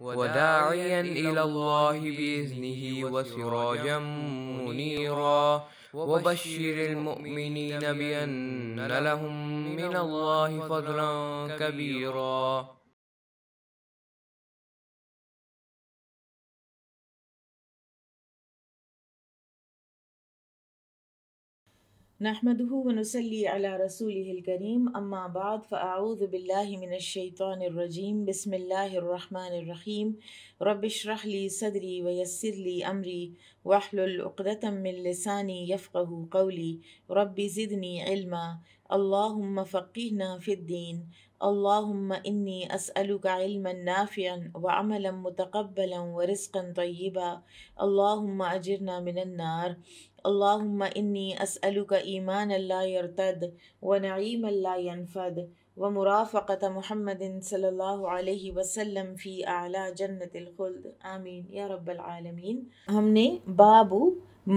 وداعيا إلى الله بإذنه وسراجا منيرا وبشر المؤمنين بأن لهم من الله فضلا كبيرا نحمده ونصلي على رسوله الكريم أما بعد فأعوذ بالله من الشيطان الرجيم بسم الله الرحمن الرحيم رب اشرح لي صدري ويسر لي أمري واحلل عقدة من لساني يفقه قولي رب زدني علما اللهم فقهنا في الدين اللهم إني أسألك علما نافعا وعملا متقبلا ورزقا طيبا اللهم أجرنا من النار اللهم إني أسألك إيمانا لا يرتد ونعيما لا ينفد ومرافقة محمد صلى الله عليه वसल्लम फ़ी आला जन्नत खुल्द आमीन या रब्बालमीन हमने बाबू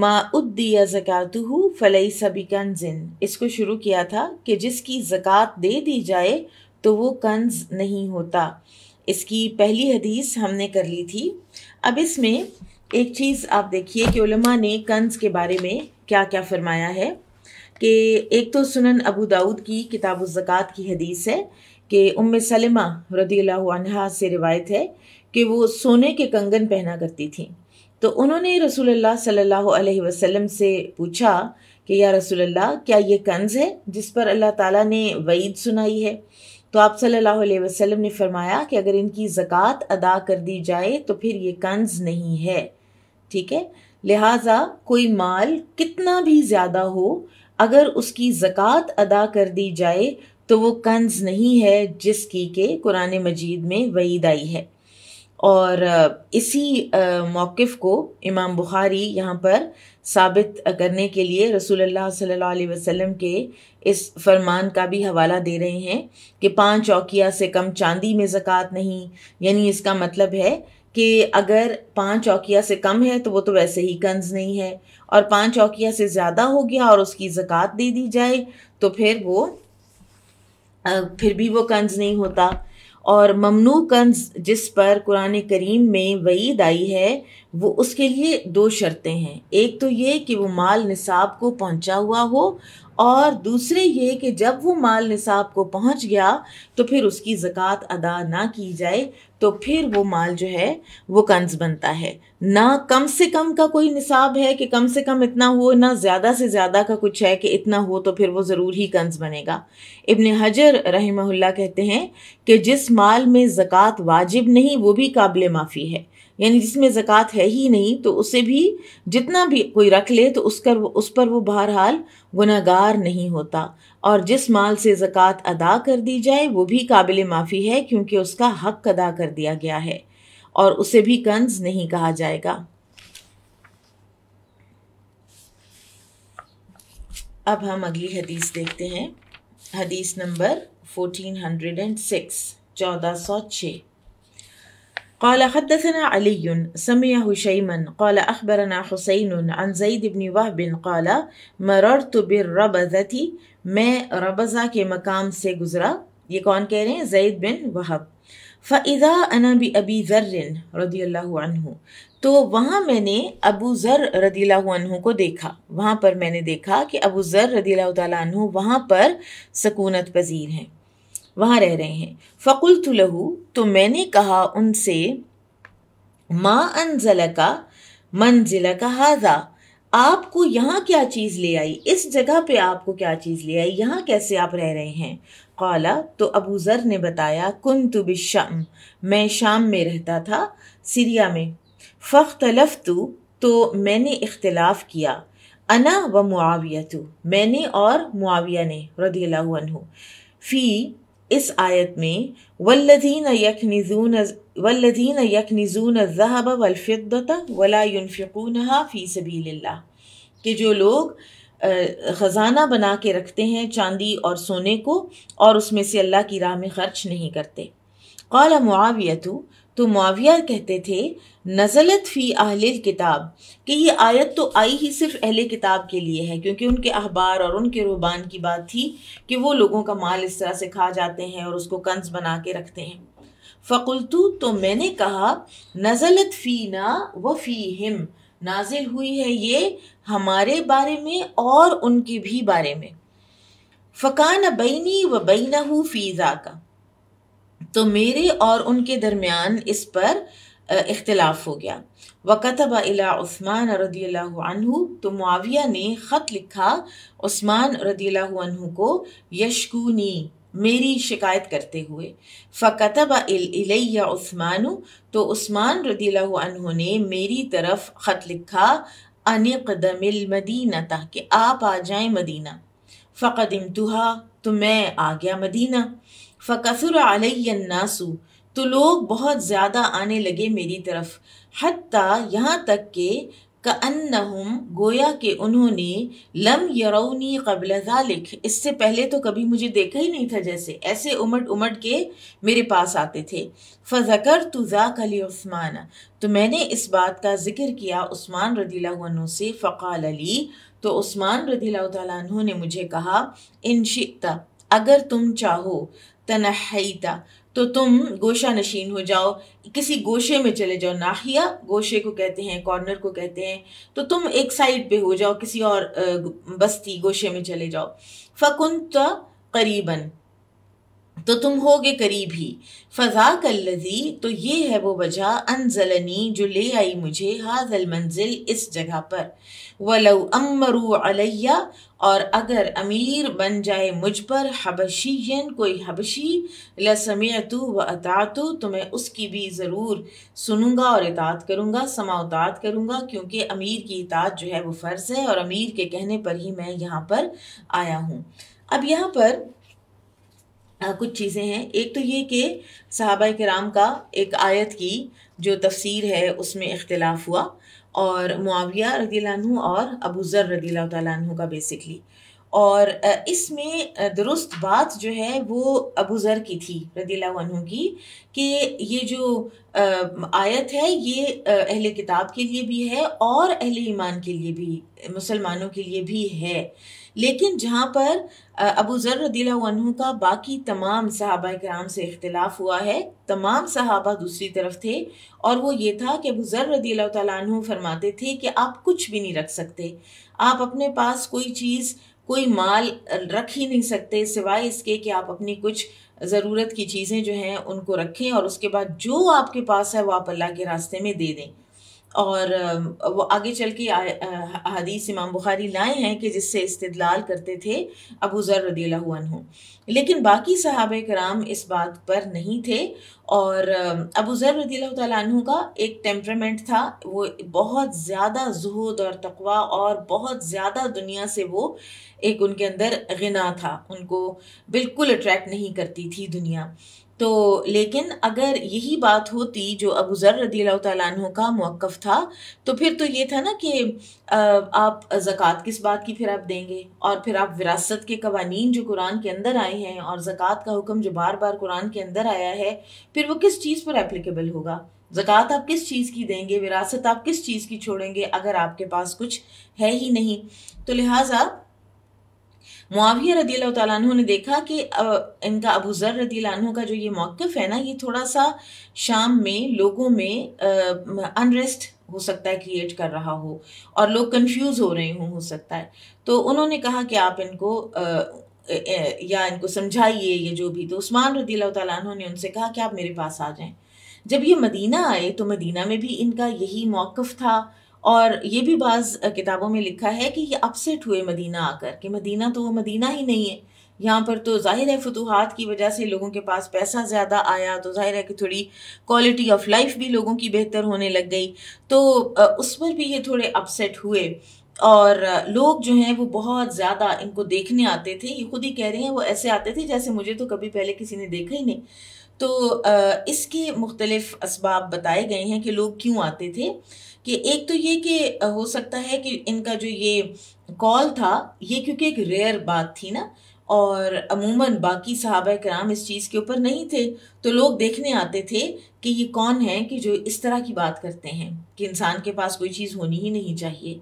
माउद्दिया ज़क़ातहू फ़लई सभी कंजिन इसको शुरू किया था कि जिसकी ज़क़़त दे दी जाए तो वो कंज नहीं होता इसकी पहली हदीस हमने कर ली थी अब इसमें एक चीज़ आप देखिए कि उलमा ने कंज के बारे में क्या क्या फरमाया है कि एक तो सुनन अबू दाऊद की किताब ज़क़़त की हदीस है कि उम्म सलमा रदी अनहा से रिवायत है कि वो सोने के कंगन पहना करती थी तो उन्होंने रसोल्ला सल्ला अलैहि से पूछा कि या रसोल्ला क्या ये कंज है जिस पर अल्लाह ताली ने वईद सुनाई है तो आप सल्लल्लाहु अलैहि वसल्लम ने फरमाया कि अगर इनकी ज़क़़त अदा कर दी जाए तो फिर ये कंज नहीं है ठीक है लिहाजा कोई माल कितना भी ज़्यादा हो अगर उसकी ज़क़़त अदा कर दी जाए तो वो कंज नहीं है जिसकी के कुरान मजीद में वईद आई है और इसी मौक़ को इमाम बुखारी यहाँ पर साबित करने के लिए रसूलुल्लाह सल्लल्लाहु अलैहि वसल्लम के इस फरमान का भी हवाला दे रहे हैं कि पांच चौकिया से कम चांदी में ज़क़़त नहीं यानी इसका मतलब है कि अगर पाँच चौकिया से कम है तो वो तो वैसे ही कंज नहीं है और पाँच चौकिया से ज़्यादा हो गया और उसकी ज़क़़त दे दी जाए तो फिर वो फिर भी वो कंज नहीं होता और ममनू कंज जिस पर कुरान करीम में वईद आई है वो उसके लिए दो शर्तें हैं एक तो ये कि वो माल निसाब को पहुंचा हुआ हो और दूसरे ये कि जब वो माल निसाब को पहुंच गया तो फिर उसकी ज़क़़त अदा ना की जाए तो फिर वो माल जो है वो कंज बनता है ना कम से कम का कोई निसाब है कि कम से कम इतना हो ना ज़्यादा से ज़्यादा का कुछ है कि इतना हो तो फिर वो ज़रूर ही कंज बनेगा इबन हजर रहमहुल्ला कहते हैं कि जिस माल में ज़क़़त वाजिब नहीं वो भी काबिल माफ़ी है यानी जिसमें जक़ात है ही नहीं तो उसे भी जितना भी कोई रख ले तो उस कर उस पर वो बहरहाल गुनागार नहीं होता और जिस माल से ज़क़़त अदा कर दी जाए वो भी काबिल माफ़ी है क्योंकि उसका हक अदा कर दिया गया है और उसे भी कंज नहीं कहा जाएगा अब हम अगली हदीस देखते हैं हदीस नंबर हंड्रेड एंड सिक्स चौदह सौ छः قال حدثنا علي سمي هشيما قال أخبرنا حسين عن زيد بن وهب قال مررت بالربذة मैं रबजा के मकाम से गुज़रा ये कौन कह रहे हैं जैद बिन वहब फ़ैदा अना भी अबी ज़र्रिन रदी अनहु तो वहाँ मैंने अबू ज़र रदी अनहु को देखा वहाँ पर मैंने देखा कि अबू ज़र रदी अनहु वहाँ पर सकूनत पजीर हैं वहाँ रह रहे हैं फ़कुल तुलहू तो मैंने कहा उनसे माँ अनजल का मंजिल का हाजा आपको यहाँ क्या चीज़ ले आई इस जगह पे आपको क्या चीज़ ले आई यहाँ कैसे आप रह रहे हैं कौला तो अबू ज़र ने बताया कुन तो बिशाम मैं शाम में रहता था सीरिया में फ़ख्तलफ तो, तो मैंने इख्तलाफ किया अना व मुआविया तो मैंने और मुआविया ने रदी अल्लाह फ़ी इस आयत में वल्लीन यखनिजून वल्लजीन यखनिजून ज़हब वलफ़िदत वला युनफ़िकूनहा फ़ी सबील्ला कि जो लोग ख़जाना बना के रखते हैं चांदी और सोने को और उसमें से अल्लाह की राह में ख़र्च नहीं करते कौल मुआवियतु तो मुआविया कहते थे नज़लत फ़ी अहल किताब कि ये आयत तो आई ही सिर्फ अहल किताब के लिए है क्योंकि उनके अहबार और उनके रुहबान की बात थी कि वो लोगों का माल इस तरह से खा जाते हैं और उसको कंस बना के रखते हैं फ़कुलतु तो मैंने कहा नज़लत फ़ी ना व फ़ी हिम नाजिल हुई है ये हमारे बारे में और उनके भी बारे में फ़कान बैनी व बैना फ़ीज़ा का तो मेरे और उनके दरमियान इस पर इख्तलाफ हो गया वक़तब अलास्मान रदील्लाहु तो मुआविया ने ख़त लिखा उस्मान रदील्लाहु को यशकूनी मेरी शिकायत करते हुए फ़कतब अलैयास्मान तो उस्मान रदील्लाहु ने मेरी तरफ ख़त लिखा अनिकदमिल था कि आप आ जाए मदीना फ़कदम तुहा तो मैं आ गया मदीना फ़कसर अलन्नासु तो लोग बहुत ज़्यादा आने लगे मेरी तरफ हती यहाँ तक के कन्नहुम गोया के उन्होंने लम यरौनी कबल लिख इससे पहले तो कभी मुझे देखा ही नहीं था जैसे ऐसे उमट उमट के मेरे पास आते थे फ़ज़कर तुजाक अली उस्मान तो मैंने इस बात का जिक्र किया उस्मान रदीला से फ़काल अली तो उस्मान रदीला ने मुझे कहा इन शिकता अगर तुम चाहो तनहईता तो तुम गोशा नशीन हो जाओ किसी गोशे में चले जाओ नाहिया गोशे को कहते हैं कॉर्नर को कहते हैं तो तुम एक साइड पे हो जाओ किसी और बस्ती गोशे में चले जाओ फ़कुन करीबन तो तुम होगे करीब ही फ़ज़ा लजी तो ये है वो वजह अनजलनी जो ले आई मुझे हाजल मंजिल इस जगह पर वलऊ अमरू अलैया और अगर अमीर बन जाए मुझ पर हबशीन कोई हबशी लसमियतु व अतातु तो मैं उसकी भी ज़रूर सुनूंगा और इतात करूँगा समाउतात करूँगा क्योंकि अमीर की इतात जो है वो फ़र्ज़ है और अमीर के कहने पर ही मैं यहाँ पर आया हूँ अब यहाँ पर कुछ चीज़ें हैं एक तो ये कि सहाबा कराम का एक आयत की जो तफसीर है उसमें इख्तलाफ हुआ और मुआविया रदी और अबू ज़र रदी तु का बेसिकली और इसमें दुरुस्त बात जो है वो अबू ज़र की थी रदी की कि ये जो आयत है ये अहल किताब के लिए भी है और अहल ईमान के लिए भी मुसलमानों के लिए भी है लेकिन जहाँ पर अबू ज़र रदीलाहु का बाकी तमाम सहाबा कराम से इख्तलाफ हुआ है तमाम सहाबा दूसरी तरफ थे और वो ये था कि अबू ज़र रदील्ला तु फरमाते थे कि आप कुछ भी नहीं रख सकते आप अपने पास कोई चीज़ कोई माल रख ही नहीं सकते सिवाय इसके कि आप अपनी कुछ ज़रूरत की चीज़ें जो हैं उनको रखें और उसके बाद जो आपके पास है वो आप अल्लाह के रास्ते में दे दें और वो आगे चल के हदीस इमाम बुखारी लाए हैं कि जिससे इस्तदलाल करते थे अबू ज़र रदीला लेकिन बाकी सहाब कराम इस बात पर नहीं थे और अबू ज़र रदीला का एक टेम्परामेंट था वो बहुत ज़्यादा जहूद और तकवा और बहुत ज़्यादा दुनिया से वो एक उनके अंदर गना था उनको बिल्कुल अट्रैक्ट नहीं करती थी दुनिया तो लेकिन अगर यही बात होती जो अबू ज़र रदी तु का मौक़ था तो फिर तो ये था ना कि आप ज़क़़त किस बात की फिर आप देंगे और फिर आप विरासत के कवानीन जो कुरान के अंदर आए हैं और ज़क़़त का हुक्म जो बार बार कुरान के अंदर आया है फिर वो किस चीज़ पर एप्लीकेबल होगा ज़क़़त आप किस चीज़ की देंगे विरासत आप किस चीज़ की छोड़ेंगे अगर आपके पास कुछ है ही नहीं तो लिहाजा मुआविया रदी तु ने देखा कि इनका अबू ज़र रदी का जो ये मौक़ है ना ये थोड़ा सा शाम में लोगों में अनरेस्ट हो सकता है क्रिएट कर रहा हो और लोग कंफ्यूज हो रहे हों हो सकता है तो उन्होंने कहा कि आप इनको या इनको समझाइए ये जो भी तो उस्मान रदी तु ने उनसे कहा कि आप मेरे पास आ जाएं जब ये मदीना आए तो मदीना में भी इनका यही मौक़ था और ये भी बाज़ किताबों में लिखा है कि ये अपसेट हुए मदीना आकर कि मदीना तो वो मदीना ही नहीं है यहाँ पर तो जाहिर है फतूहत की वजह से लोगों के पास पैसा ज़्यादा आया तो जाहिर है कि थोड़ी क्वालिटी ऑफ लाइफ भी लोगों की बेहतर होने लग गई तो उस पर भी ये थोड़े अपसेट हुए और लोग जो हैं वो बहुत ज़्यादा इनको देखने आते थे ये खुद ही कह रहे हैं वो ऐसे आते थे जैसे मुझे तो कभी पहले किसी ने देखा ही नहीं तो इसके मुख्तलिफ़ इसबाब बताए गए हैं कि लोग क्यों आते थे कि एक तो ये कि हो सकता है कि इनका जो ये कॉल था ये क्योंकि एक रेयर बात थी ना और अमूमन बाकी साहब कराम इस चीज़ के ऊपर नहीं थे तो लोग देखने आते थे कि ये कौन है कि जो इस तरह की बात करते हैं कि इंसान के पास कोई चीज़ होनी ही नहीं चाहिए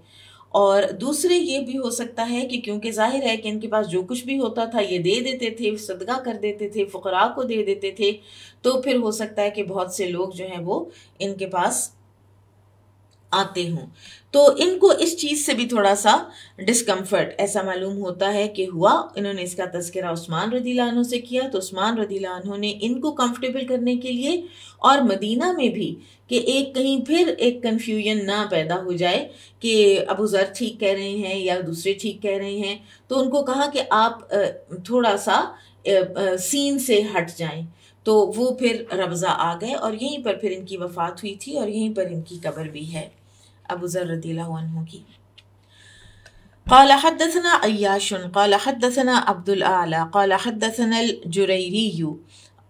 और दूसरे ये भी हो सकता है कि क्योंकि जाहिर है कि इनके पास जो कुछ भी होता था ये दे देते थे सदका कर देते थे फ़करा को दे देते थे तो फिर हो सकता है कि बहुत से लोग जो हैं वो इनके पास आते हों तो इनको इस चीज़ से भी थोड़ा सा डिस्कम्फर्ट ऐसा मालूम होता है कि हुआ इन्होंने इसका तस्करा उस्मान रदीलानों से किया तो उस्मान रदीलानों ने इनको कंफर्टेबल करने के लिए और मदीना में भी कि एक कहीं फिर एक कन्फ्यूजन ना पैदा हो जाए कि अबू ज़र ठीक कह रहे हैं या दूसरे ठीक कह रहे हैं तो उनको कहा कि आप थोड़ा सा सीन से हट जाएं तो वो फिर रबज़ा आ गए और यहीं पर फिर इनकी वफ़ात हुई थी और यहीं पर इनकी कब्र भी है अबू ज़र की قال حدثنا أياش قال حدثنا عبد الأعلى قال حدثنا الجريري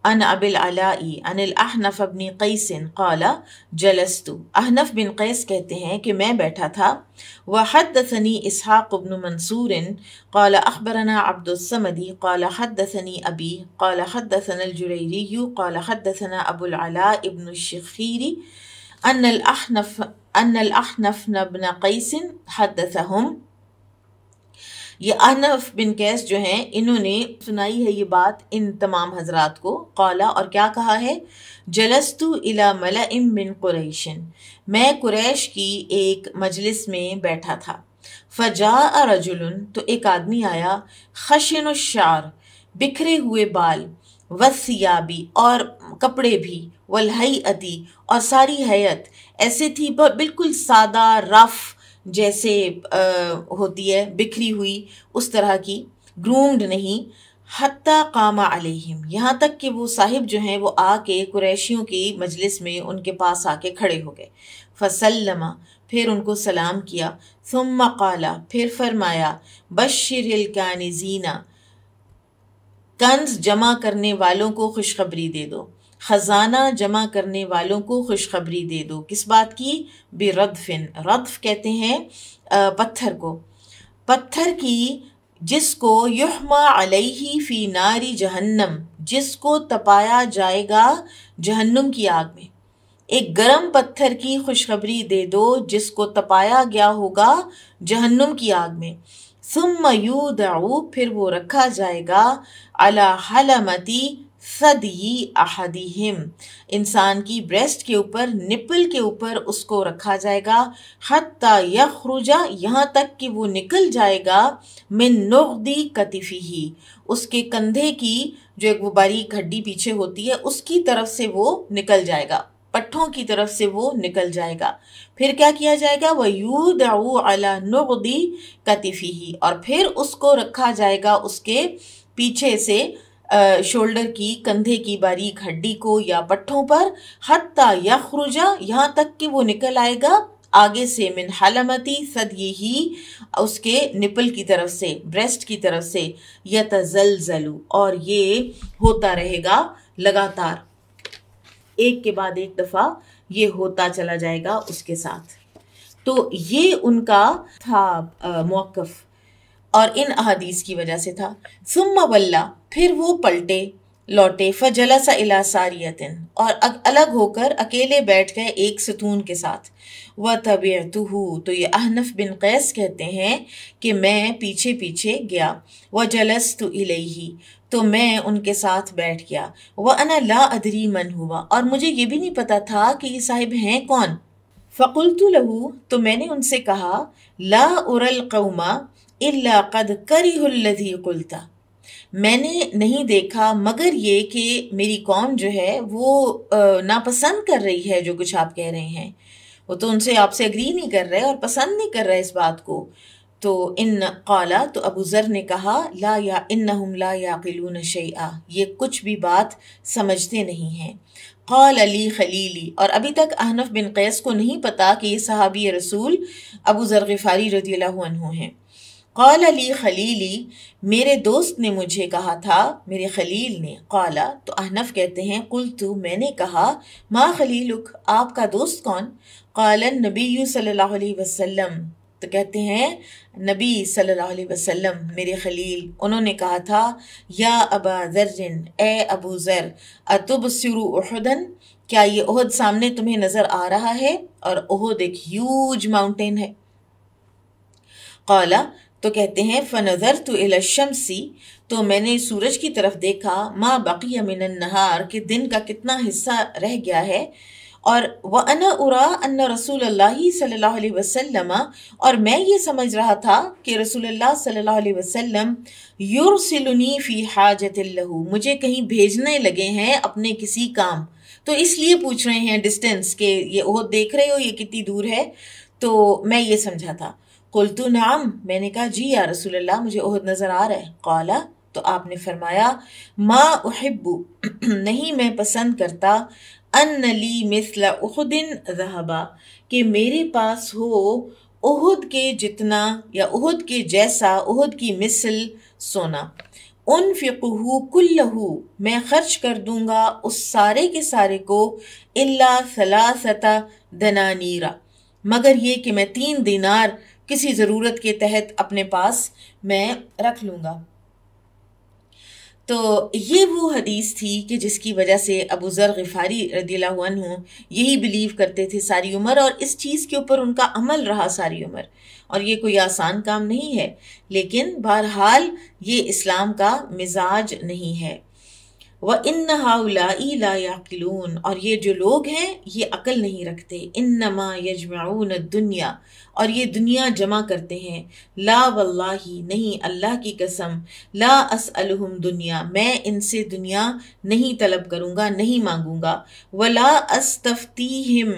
أنا أبي العلاء عن الأحنف بن قيس قال جلست أحنف بن قيس कहते हैं कि मैं बैठा था وحدثني إسحاق بن منصور قال أخبرنا عبد الصمد قال حدثني أبي قال حدثنا الجريري قال حدثنا أبو العلاء بن الشخيري أن الأحنف أن الأحنف بن قيس حدثهم ये अनफ बिन कैस जो हैं इन्होंने सुनाई है ये बात इन तमाम हजरात को कौला और क्या कहा है जलस्तु इला मला इम बिन कुरैशन मैं कुरैश की एक मजलिस में बैठा था फजा रजुलन तो एक आदमी आया खशन शार बिखरे हुए बाल वसियाबी और कपड़े भी वलहई अति और सारी हैत ऐसे थी बिल्कुल सादा रफ़ जैसे आ, होती है बिखरी हुई उस तरह की ग्रूम्ड नहीं हती कामा अलहिम यहाँ तक कि वो साहिब जो हैं वो आके कुरैशियों की मजलिस में उनके पास आके खड़े हो गए फसल्लमा फिर उनको सलाम किया सुम काला फिर फरमाया बशिर कानजीना कंज जमा करने वालों को खुशखबरी दे दो ख़जाना जमा करने वालों को खुशखबरी दे दो किस बात की बेरदफ़िन रदफ़ कहते हैं पत्थर को पत्थर की जिसको युहमा अलैहि फ़ी नारी जहन्नम जिसको तपाया जाएगा जहन्नम की आग में एक गरम पत्थर की खुशखबरी दे दो जिसको तपाया गया होगा जहन्नम की आग में सुम यू फिर वो रखा जाएगा अला हलमती सदी अहदिहिम इंसान की ब्रेस्ट के ऊपर निपल के ऊपर उसको रखा जाएगा हत्ता यखरुजा यहाँ तक कि वो निकल जाएगा मिन नुदी कतिफ़ी ही उसके कंधे की जो एक वो बारीक हड्डी पीछे होती है उसकी तरफ से वो निकल जाएगा पट्ठों की तरफ से वो निकल जाएगा फिर क्या किया जाएगा वह यू दाऊ अला नुदी कतिफ़ी ही और फिर उसको रखा जाएगा उसके पीछे से शोल्डर की कंधे की बारीक हड्डी को या पट्ठों पर हत्ता या खुरुजा यहाँ तक कि वो निकल आएगा आगे से मिन हलमती सद यही उसके निपल की तरफ से ब्रेस्ट की तरफ से यतजलजलू और ये होता रहेगा लगातार एक के बाद एक दफ़ा ये होता चला जाएगा उसके साथ तो ये उनका था मौकफ और इन अहदीस की वजह से था सुम्मा बल्ला फिर वो पलटे लौटे फजलसा इला सारियतिन और अलग होकर अकेले बैठ गए एक सतून के साथ व तबीतहू तो ये अहनफ बिन कैस कहते हैं कि मैं पीछे पीछे गया व जलस तो ही तो मैं उनके साथ बैठ गया वह अना ला अदरी मन हुआ और मुझे ये भी नहीं पता था कि ये साहिब हैं कौन फ़कुल तो लहू तो मैंने उनसे कहा ला उरल कौमा इल्ला कद करी कुलता मैंने नहीं देखा मगर ये कि मेरी कौम जो है वो नापसंद कर रही है जो कुछ आप कह रहे हैं वो तो उनसे आपसे अग्री नहीं कर रहे और पसंद नहीं कर रहे इस बात को तो इन काला तो अबू ज़र ने कहा ला या इन हम ला याकिलून शैआ ये कुछ भी बात समझते नहीं हैं कौल अली खलीली और अभी तक अहनफ बिन कैस को नहीं पता कि ये सहाबी रसूल अबू ज़र गफ़ारी रदील्ला हैं कौल अली खलीली मेरे दोस्त ने मुझे कहा था मेरे खलील ने कौला तो अहनफ कहते हैं कुल तो मैंने कहा माँ खलीलुक आपका दोस्त कौन कौलन नबी सल्लल्लाहु अलैहि वसल्लम तो कहते हैं नबी सल्लल्लाहु अलैहि वसल्लम मेरे खलील उन्होंने कहा था या अबा जर्रन ए अबू ज़र अतुब सुरु उहदन क्या ये उहद सामने तुम्हें नज़र आ रहा है और उहद एक ह्यूज माउंटेन है कौला तो कहते हैं फ़नज़र तो इलशमसी तो मैंने सूरज की तरफ देखा माँ बाकी अमिन नहार के दिन का कितना हिस्सा रह गया है और वह अन उरा अन रसूल सल्लल्लाहु अलैहि वसल्लम और मैं ये समझ रहा था कि रसूल सल्लल्लाहु अलैहि वसल्लम युरसिलनी फ़ी हाजत मुझे कहीं भेजने लगे हैं अपने किसी काम तो इसलिए पूछ रहे हैं डिस्टेंस के ये वो देख रहे हो ये कितनी दूर है तो मैं ये समझा था कुल तो नाम मैंने कहा जी या रसूल मुझे ओहद नज़र आ रहा है कौला तो आपने फरमाया माँ उहब्बू नहीं मैं पसंद करता अन ली मिसला उहदिन रहबा कि मेरे पास हो उहद के जितना या उहद के जैसा उहद की मिसल सोना उन फ़िकहू कुल्लहू मैं ख़र्च कर दूंगा उस सारे के सारे को इल्ला सलासता दनानीरा मगर ये कि मैं तीन दिनार किसी ज़रूरत के तहत अपने पास मैं रख लूंगा तो ये वो हदीस थी कि जिसकी वजह से अबू ज़र गफ़ारी रदीला यही बिलीव करते थे सारी उम्र और इस चीज़ के ऊपर उनका अमल रहा सारी उम्र और ये कोई आसान काम नहीं है लेकिन बहरहाल ये इस्लाम का मिजाज नहीं है व इन हाउलाकलून और ये जो लोग हैं ये अकल नहीं रखते इन नमा यजमाउन दुनिया और ये दुनिया जमा करते हैं ला वल्लाही नहीं अल्लाह की कसम ला असअलहुम दुनिया मैं इनसे दुनिया नहीं तलब करूँगा नहीं मांगूँगा वला तफ्तीम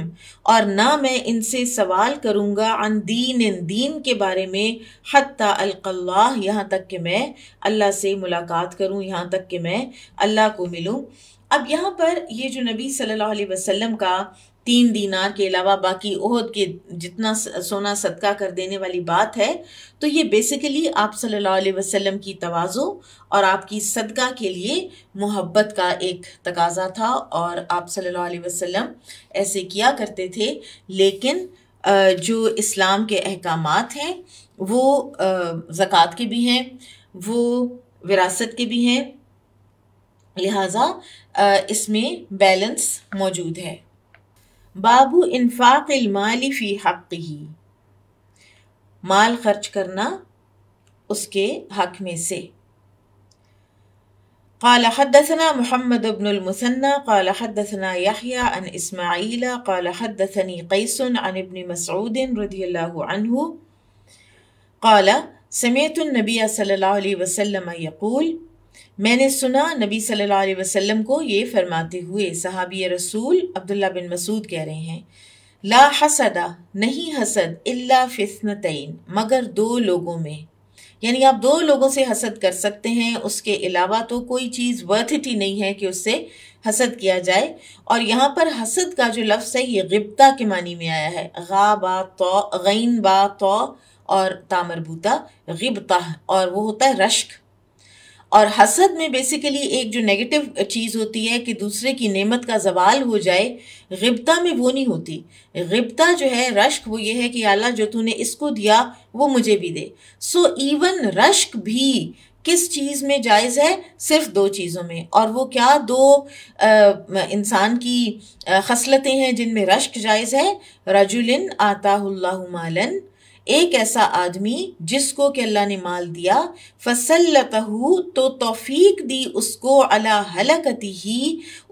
और ना मैं इनसे सवाल करूँगा अन दीन दीन के बारे में हती अल्लाह यहाँ तक कि मैं अल्लाह से मुलाकात करूँ यहाँ तक कि मैं अल्लाह को मिलूँ अब यहाँ पर ये जो नबी सल्लल्लाहु अलैहि वसल्लम का तीन दीनार के अलावा बाकी ओहद के जितना सोना सदका कर देने वाली बात है तो ये बेसिकली आप सल्लल्लाहु अलैहि वसल्लम की तवाज़ो और आपकी सदका के लिए मोहब्बत का एक तकाजा था और आप सल्लल्लाहु अलैहि वसल्लम ऐसे किया करते थे लेकिन जो इस्लाम के अहकाम हैं वो ज़क़़त के भी हैं वो विरासत के भी हैं लिहाजा इसमें बैलेंस मौजूद है باب انفاق المال في حقه مال خرچ کرنا اس کے حق میں سے قال حدثنا محمد بن المثنى قال حدثنا يحيى عن إسماعيل قال حدثني قيس عن ابن مسعود رضي الله عنه قال سمعت النبي صلى الله عليه وسلم يقول मैंने सुना नबी सल्लल्लाहु अलैहि वसल्लम को ये फरमाते हुए सहाबी रसूल अब्दुल्ला बिन मसूद कह रहे हैं ला हसदा नहीं हसद इल्ला तैन मगर दो लोगों में यानी आप दो लोगों से हसद कर सकते हैं उसके अलावा तो कोई चीज़ वर्थ ही नहीं है कि उससे हसद किया जाए और यहाँ पर हसद का जो लफ्स है ये गिबता के मानी में आया है गा बा तो गैन बा तो और तामरबूता गिबता और वो होता है रश्क और हसद में बेसिकली एक जो नेगेटिव चीज़ होती है कि दूसरे की नेमत का जवाल हो जाए गिबता में वो नहीं होती गिबता जो है रश्क वो ये है कि अल्लाह जो तूने इसको दिया वो मुझे भी दे सो इवन रश्क भी किस चीज़ में जायज़ है सिर्फ दो चीज़ों में और वो क्या दो इंसान की खसलतें हैं जिनमें रश्क जायज़ है रजुलिन आता मालन एक ऐसा आदमी जिसको कि अल्लाह ने माल दिया फसलतहू तो तौफीक दी उसको अला हलकती ही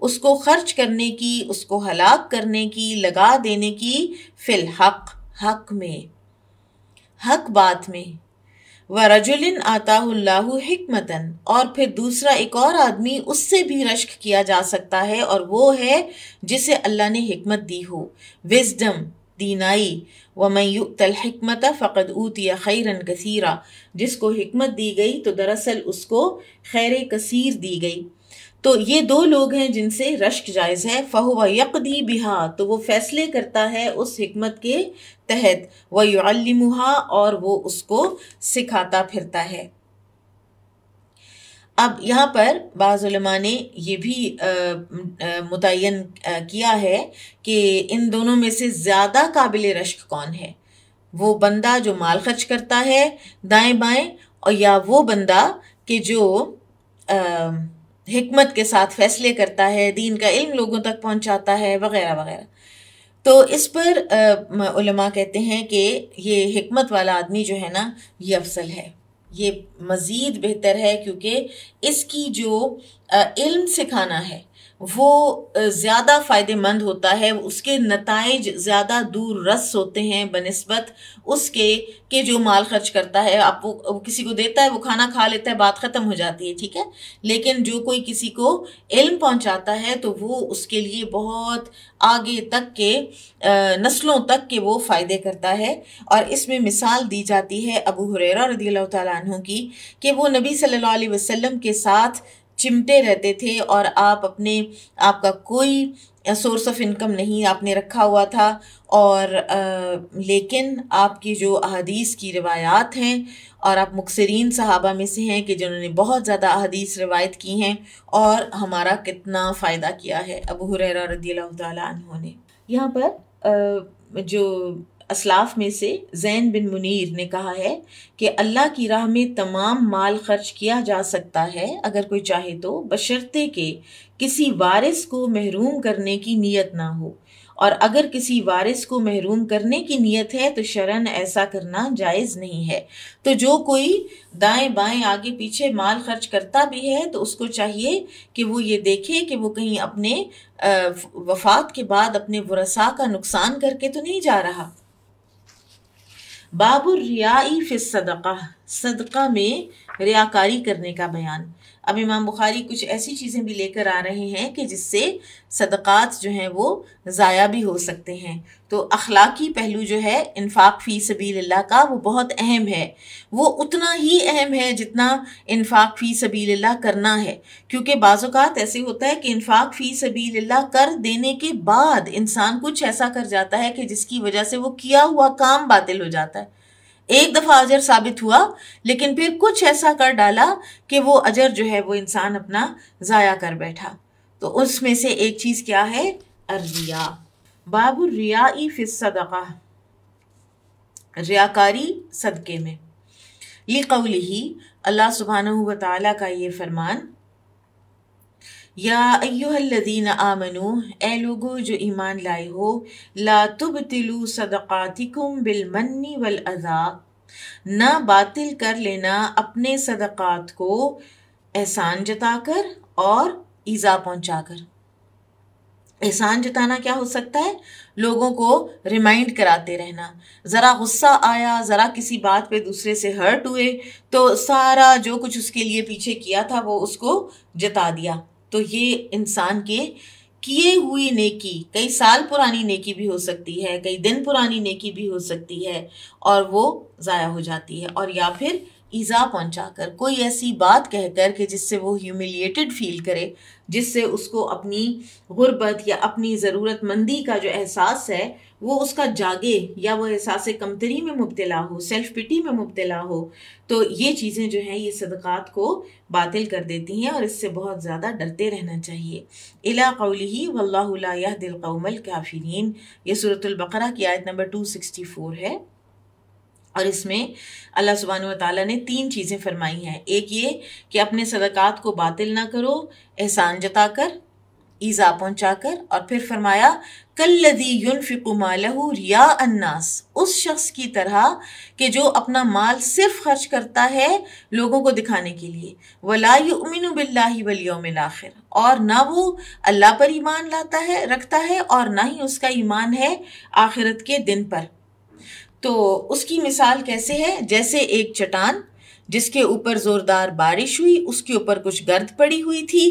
उसको खर्च करने की उसको हलाक करने की लगा देने की फिल हक हक में हक बात में व रजुलिन आताहमतन और फिर दूसरा एक और आदमी उससे भी रश्क किया जा सकता है और वो है जिसे अल्लाह ने हमत दी हो विजडम दीनाई व वमन युक्त हमत फ़कद या खैरन कसीरा जिसको हमत दी गई तो दरअसल उसको खैर कसीर दी गई तो ये दो लोग हैं जिनसे रश्क जायज़ है व यक दी बिहा तो वो फ़ैसले करता है उस हमत के तहत वयुअलमुहा और वो उसको सिखाता फिरता है अब यहाँ पर बाज़ुलमा ने यह भी मुतन किया है कि इन दोनों में से ज़्यादा काबिल रश्क कौन है वो बंदा जो माल खर्च करता है दाएं बाएं और या वो बंदा कि जो आ, हिकमत के साथ फैसले करता है दीन का इल्म लोगों तक पहुँचाता है वगैरह वगैरह तो इस पर आ, कहते हैं कि ये हमत वाला आदमी जो है ना ये अफसल है ये मज़ीद बेहतर है क्योंकि इसकी जो इल्म सिखाना है वो ज़्यादा फ़ायदेमंद होता है उसके नतज ज़्यादा दूर रस होते हैं बनस्बत उसके के जो माल खर्च करता है आप वो, वो किसी को देता है वो खाना खा लेता है बात ख़त्म हो जाती है ठीक है लेकिन जो कोई किसी को इल्म पहुंचाता है तो वो उसके लिए बहुत आगे तक के नस्लों तक के वो फ़ायदे करता है और इसमें मिसाल दी जाती है अबू हुररा रदी तु की कि वो नबी सल्लल्लाहु वसम के साथ चिमटे रहते थे और आप अपने आपका कोई सोर्स ऑफ इनकम नहीं आपने रखा हुआ था और आ, लेकिन आपकी जो अहदीस की रिवायात हैं और आप मुखसरीन सहाबा में से हैं कि जिन्होंने बहुत ज़्यादा अहदीस रिवायत की हैं और हमारा कितना फ़ायदा किया है अबू हुरैरा रदी ने यहाँ पर आ, जो असलाफ में से जैन बिन मुनीर ने कहा है कि अल्लाह की राह में तमाम माल खर्च किया जा सकता है अगर कोई चाहे तो बशर्ते के किसी वारिस को महरूम करने की नीयत ना हो और अगर किसी वारिस को महरूम करने की नीयत है तो शरण ऐसा करना जायज़ नहीं है तो जो कोई दाएं बाएं आगे पीछे माल खर्च करता भी है तो उसको चाहिए कि वो ये देखे कि वो कहीं अपने वफात के बाद अपने वसा का नुकसान करके तो नहीं जा रहा बाबुर रियाई फिर सदका सदका में रियाकारी करने का बयान अब इमाम बुखारी कुछ ऐसी चीज़ें भी लेकर आ रहे हैं कि जिससे सदक़ात जो हैं वो ज़ाया भी हो सकते हैं तो अखलाकी पहलू जो है इन्फाक फ़ी सबील्ला का वो बहुत अहम है वो उतना ही अहम है जितना इन्फाक फ़ी सबील्ला करना है क्योंकि बाज़ात ऐसे होता है कि इन्फाक फ़ी सबील्ला कर देने के बाद इंसान कुछ ऐसा कर जाता है कि जिसकी वजह से वो किया हुआ काम बातिल हो जाता है एक दफ़ा अजर साबित हुआ लेकिन फिर कुछ ऐसा कर डाला कि वो अजर जो है वो इंसान अपना ज़ाया कर बैठा तो उसमें से एक चीज़ क्या है अरिया बाबू रिया फिस सदका रियाकारी सदक़े में ये कौल ही अल्लाह सुबहान व का ये फरमान या अयोहल्लिन आमनु ए लोगो जो ईमान लाए हो लातुब तिलु सदक़ातिकुम बिलमन्नी वल अज़ा न बातिल कर लेना अपने सदक़ात को एहसान जताकर और ईज़ा पहुँचाकर एहसान जताना क्या हो सकता है लोगों को रिमाइंड कराते रहना ज़रा गुस्सा आया ज़रा किसी बात पे दूसरे से हर्ट हुए तो सारा जो कुछ उसके लिए पीछे किया था वो उसको जता दिया तो ये इंसान के किए हुए नेकी कई साल पुरानी नेकी भी हो सकती है कई दिन पुरानी नेकी भी हो सकती है और वो ज़ाया हो जाती है और या फिर ईज़ा कर कोई ऐसी बात कहकर कि जिससे वो ह्यूमिलिएटेड फील करे जिससे उसको अपनी गुर्बत या अपनी ज़रूरतमंदी का जो एहसास है वो उसका जागे या वो एहसास कमतरी में मुबतला हो सेल्फ पिटी में मुबतला हो तो ये चीज़ें जो हैं ये सदक़ात को बातिल कर देती हैं और इससे बहुत ज़्यादा डरते रहना चाहिए अला ही वल्ला दिल कौमल काफिरीन ये सूरतलबकरा की आयत नंबर टू सिक्सटी फोर है और इसमें अल्लाह सुबहान ताली ने तीन चीज़ें फरमाई हैं एक ये कि अपने सदक़ात को बातिल ना करो एहसान जता कर ईज़ा पहुंचाकर और फिर फरमाया कल्लदी युनफिकु रिया अन्नास उस शख्स की तरह कि जो अपना माल सिर्फ खर्च करता है लोगों को दिखाने के लिए वला उमिन बिल्लाही वलियोम आखिर और ना वो अल्लाह पर ईमान लाता है रखता है और ना ही उसका ईमान है आखिरत के दिन पर तो उसकी मिसाल कैसे है जैसे एक चटान जिसके ऊपर ज़ोरदार बारिश हुई उसके ऊपर कुछ गर्द पड़ी हुई थी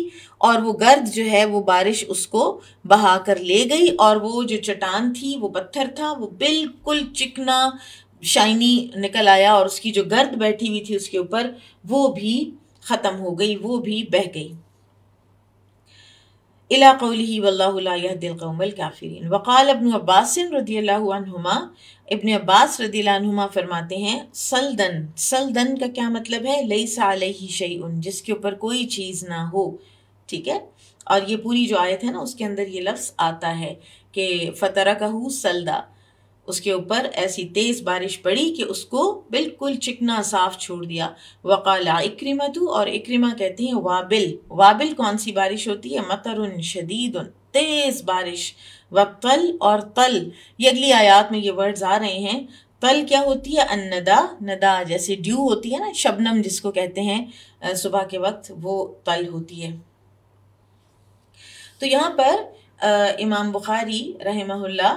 और वो गर्द जो है वो बारिश उसको बहा कर ले गई और वो जो चट्टान थी वो पत्थर था वो बिल्कुल चिकना शाइनी निकल आया और उसकी जो गर्द बैठी हुई थी उसके ऊपर वो भी ख़त्म हो गई वो भी बह गई इला कौली दिल कौमल काफिर वक़ाल अबन अब्बास रदी अल्लाहुमा इबन अब्बास रदीलानुमा फरमाते हैं सलदन सलदन का क्या मतलब है लई साल ही शई उन जिसके ऊपर कोई चीज़ ना हो ठीक है और ये पूरी जो आयत है ना उसके अंदर ये लफ्ज़ आता है कि फतरा हूँ सलदा उसके ऊपर ऐसी तेज़ बारिश पड़ी कि उसको बिल्कुल चिकना साफ छोड़ दिया वकाला इक्रिमा तू और इक्रिमा कहते हैं वाबिल वाबिल कौन सी बारिश होती है मतरुन उन तेज़ बारिश व तल और तल ये अगली आयात में ये वर्ड्स आ रहे हैं तल क्या होती है अन्नदा नदा जैसे ड्यू होती है ना शबनम जिसको कहते हैं सुबह के वक्त वो तल होती है तो यहाँ पर आ, इमाम बुखारी रहमहुल्ला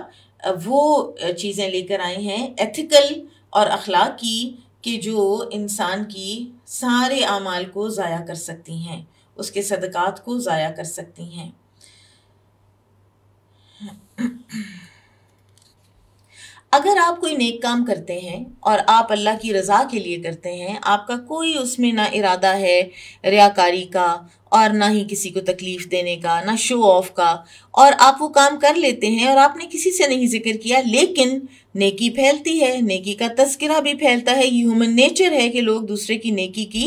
वो चीज़ें लेकर आए हैं एथिकल और की कि जो इंसान की सारे आमाल को ज़ाया कर सकती हैं उसके सदक़ात को ज़ाया कर सकती हैं अगर आप कोई नेक काम करते हैं और आप अल्लाह की रज़ा के लिए करते हैं आपका कोई उसमें ना इरादा है रियाकारी का और ना ही किसी को तकलीफ़ देने का ना शो ऑफ का और आप वो काम कर लेते हैं और आपने किसी से नहीं जिक्र किया लेकिन नेकी फैलती है नेकी का तस्करा भी फैलता है ये ह्यूमन नेचर है कि लोग दूसरे की नेकी की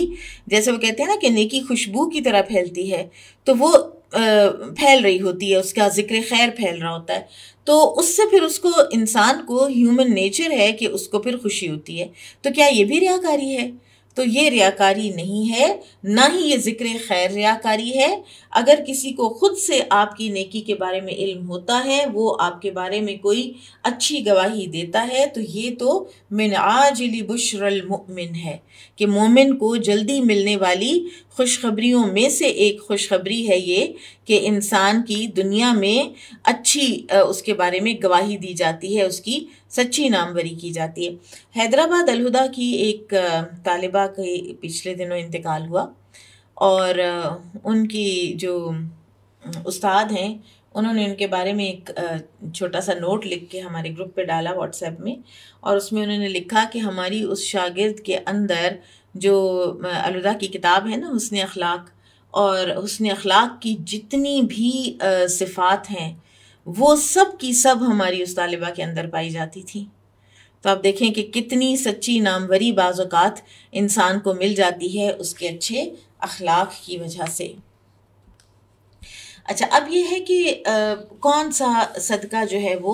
जैसे वो कहते हैं ना कि नेकी खुशबू की तरह फैलती है तो वो फैल रही होती है उसका जिक्र खैर फैल रहा होता है तो उससे फिर उसको इंसान को ह्यूमन नेचर है कि उसको फिर खुशी होती है तो क्या ये भी रियाकारी है तो ये रियाकारी नहीं है ना ही ये ज़िक्र खैर रियाकारी है अगर किसी को ख़ुद से आपकी नेकी के बारे में इल्म होता है वो आपके बारे में कोई अच्छी गवाही देता है तो ये तो मिन आजली बुशरमिन है कि मोमिन को जल्दी मिलने वाली खुशखबरियों में से एक खुशखबरी है ये कि इंसान की दुनिया में अच्छी उसके बारे में गवाही दी जाती है उसकी सच्ची नामवरी की जाती है हैदराबाद अलहुदा की एक तालिबा के पिछले दिनों इंतकाल हुआ और उनकी जो उस्ताद हैं उन्होंने उनके बारे में एक छोटा सा नोट लिख के हमारे ग्रुप पे डाला व्हाट्सएप में और उसमें उन्होंने लिखा कि हमारी उस शागिर्द के अंदर जो अलुदा की किताब है ना हुसन अखलाक और हुसन अखलाक की जितनी भी सिफ़ात हैं वो सब की सब हमारी उस तालिबा के अंदर पाई जाती थी तो आप देखें कि कितनी सच्ची नामवरी बाज़ात इंसान को मिल जाती है उसके अच्छे अखलाक की वजह से अच्छा अब यह है कि आ, कौन सा सदका जो है वो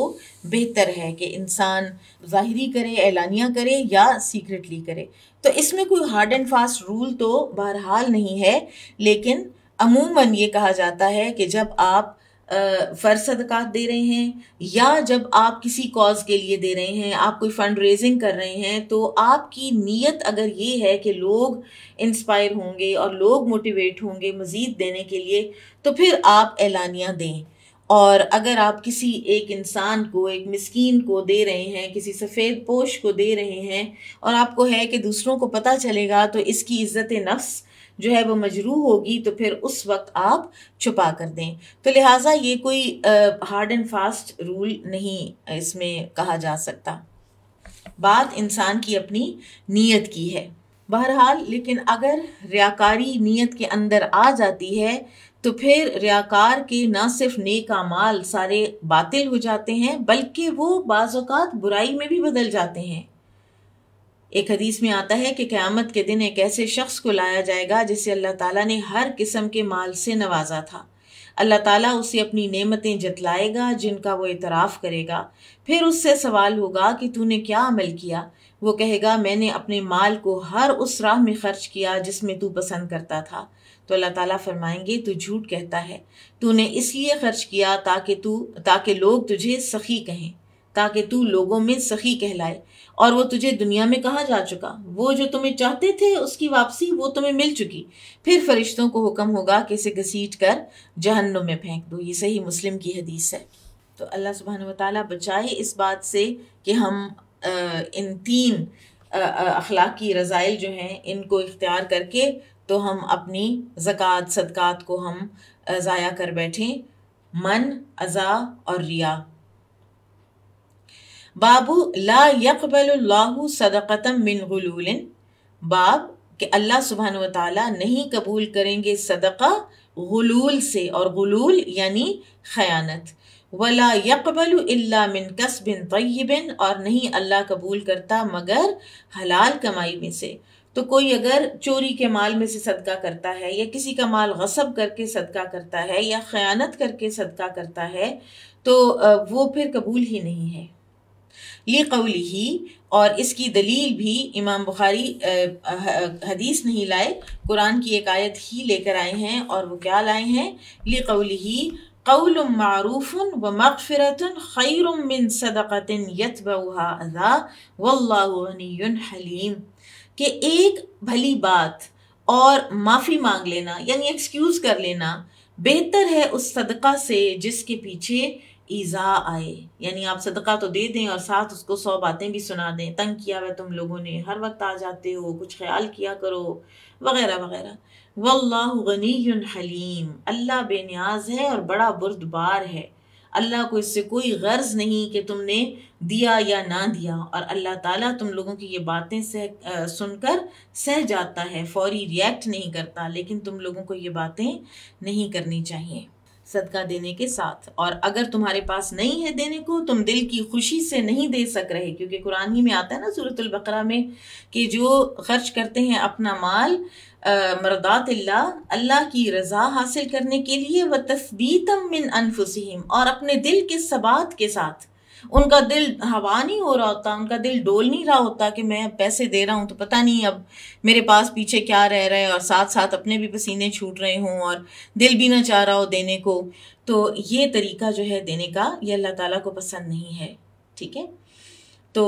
बेहतर है कि इंसान जाहरी करे ऐलानिया करे या सीक्रेटली करे तो इसमें कोई हार्ड एंड फास्ट रूल तो बहरहाल नहीं है लेकिन अमूमन ये कहा जाता है कि जब आप फ़र्ज सदक़ात दे रहे हैं या जब आप किसी कॉज के लिए दे रहे हैं आप कोई फ़ंड रेजिंग कर रहे हैं तो आपकी नीयत अगर ये है कि लोग इंस्पायर होंगे और लोग मोटिवेट होंगे मज़ीद देने के लिए तो फिर आप एलानियाँ दें और अगर आप किसी एक इंसान को एक मस्किन को दे रहे हैं किसी सफ़ेद पोश को दे रहे हैं और आपको है कि दूसरों को पता चलेगा तो इसकी इज़्ज़त नफ्स जो है वो मजरूह होगी तो फिर उस वक्त आप छुपा कर दें तो लिहाजा ये कोई हार्ड एंड फास्ट रूल नहीं इसमें कहा जा सकता बात इंसान की अपनी नीयत की है बहरहाल लेकिन अगर रियाकारी नीयत के अंदर आ जाती है तो फिर रियाकार के ना सिर्फ नेक माल सारे बातिल हो जाते हैं बल्कि वो बाज़ात बुराई में भी बदल जाते हैं एक हदीस में आता है कि क़्यामत के दिन एक ऐसे शख्स को लाया जाएगा जिसे अल्लाह ताला ने हर किस्म के माल से नवाजा था अल्लाह ताला उसे अपनी नेमतें जतलाएगा जिनका वो इतराफ़ करेगा फिर उससे सवाल होगा कि तूने क्या अमल किया वो कहेगा मैंने अपने माल को हर उस राह में खर्च किया जिसमें तू पसंद करता था तो अल्लाह ताला फरमाएंगे तू झूठ कहता है तूने इसलिए खर्च किया ताकि तू ताकि लोग तुझे सखी कहें ताकि तू लोगों में सखी कहलाए और वो तुझे दुनिया में कहाँ जा चुका वो जो तुम्हें चाहते थे उसकी वापसी वो तुम्हें मिल चुकी फिर फरिश्तों को हुक्म होगा कि इसे घसीट कर जहन्नुम में फेंक दो ये सही मुस्लिम की हदीस है तो अल्लाह सुबहान वाली बचाए इस बात से कि हम आ, इन तीन अखलाकी रज़ाइल जो हैं इनको इख्तियार करके तो हम अपनी ज़क़़त सदक़ात को हम ज़ाया कर बैठें मन अज़ा और रिया बाबू ला यकबल्लाहु सदक़तम मिन गलूलिन बाब के अल्लाह सुबहान व नहीं कबूल करेंगे सदक़ा गलूल से और गलूल यानी ख़यानत वला यकबल इल्ला मिन कसबिन तयबिन और नहीं अल्लाह कबूल करता मगर हलाल कमाई में से तो कोई अगर चोरी के माल में से सदका करता है या किसी का माल गसब करके सदका करता है या ख़यानत करके सदका करता है तो वो फिर कबूल ही नहीं है ली और इसकी दलील भी इमाम बुखारी हदीस नहीं लाए कुरान की एक आयत ही लेकर आए हैं और वो क्या लाए हैं ली ही कौल मरूफ़ व मगफ़रत खैरमिन सदक़त यतबा अज़ा हलीम कि एक भली बात और माफ़ी मांग लेना यानी एक्सक्यूज़ कर लेना बेहतर है उस सदका से जिसके पीछे ईज़ा आए यानी आप सदका तो दे दें और साथ उसको सौ बातें भी सुना दें तंग किया हुआ तुम लोगों ने हर वक्त आ जाते हो कुछ ख्याल किया करो वगैरह वगैरह वल्लाह हलीम अल्लाह बेनियाज है और बड़ा बुरदबार है अल्लाह को इससे कोई गर्ज नहीं कि तुमने दिया या ना दिया और अल्लाह ताला तुम लोगों की ये बातें सह सुनकर सह जाता है फौरी रिएक्ट नहीं करता लेकिन तुम लोगों को ये बातें नहीं करनी चाहिए सदका देने के साथ और अगर तुम्हारे पास नहीं है देने को तुम दिल की खुशी से नहीं दे सक रहे क्योंकि कुरान ही में आता है ना सूरत बकरा में कि जो खर्च करते हैं अपना माल मरदात अल्लाह अल्लाह की रज़ा हासिल करने के लिए व तस्बीतम मिन अनफुसहम और अपने दिल के सबात के साथ उनका दिल हवा नहीं हो रहा होता उनका दिल डोल नहीं रहा होता कि मैं पैसे दे रहा हूँ तो पता नहीं अब मेरे पास पीछे क्या रह रहा है और साथ साथ अपने भी पसीने छूट रहे हों और दिल भी ना चाह रहा हो देने को तो ये तरीका जो है देने का ये अल्लाह ताला को पसंद नहीं है ठीक है तो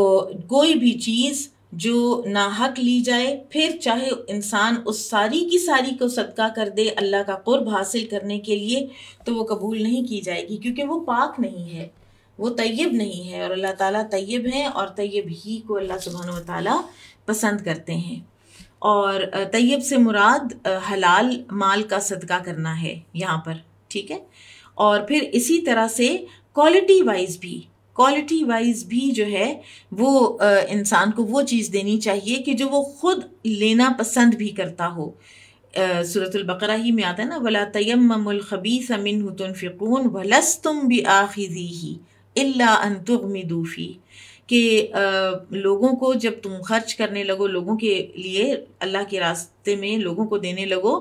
कोई भी चीज़ जो ना हक ली जाए फिर चाहे इंसान उस सारी की सारी को सदका कर दे अल्लाह का कुर्ब हासिल करने के लिए तो वो कबूल नहीं की जाएगी क्योंकि वो पाक नहीं है वो तैयब नहीं है और अल्लाह ताला तैयब है और तैयब ही को अल्लाह सुबहान ताला पसंद करते हैं और तैयब से मुराद हलाल माल का सदका करना है यहाँ पर ठीक है और फिर इसी तरह से क्वालिटी वाइज भी क्वालिटी वाइज भी जो है वो इंसान को वो चीज़ देनी चाहिए कि जो वो खुद लेना पसंद भी करता हो बकरा ही में आता है ना वला तयमलखबी समिन तुनफ़िकून वलस तुम भी आखिजी ही इल्ला अन लोगों को जब तुम खर्च करने लगो लोगों के लिए अल्लाह के रास्ते में लोगों को देने लगो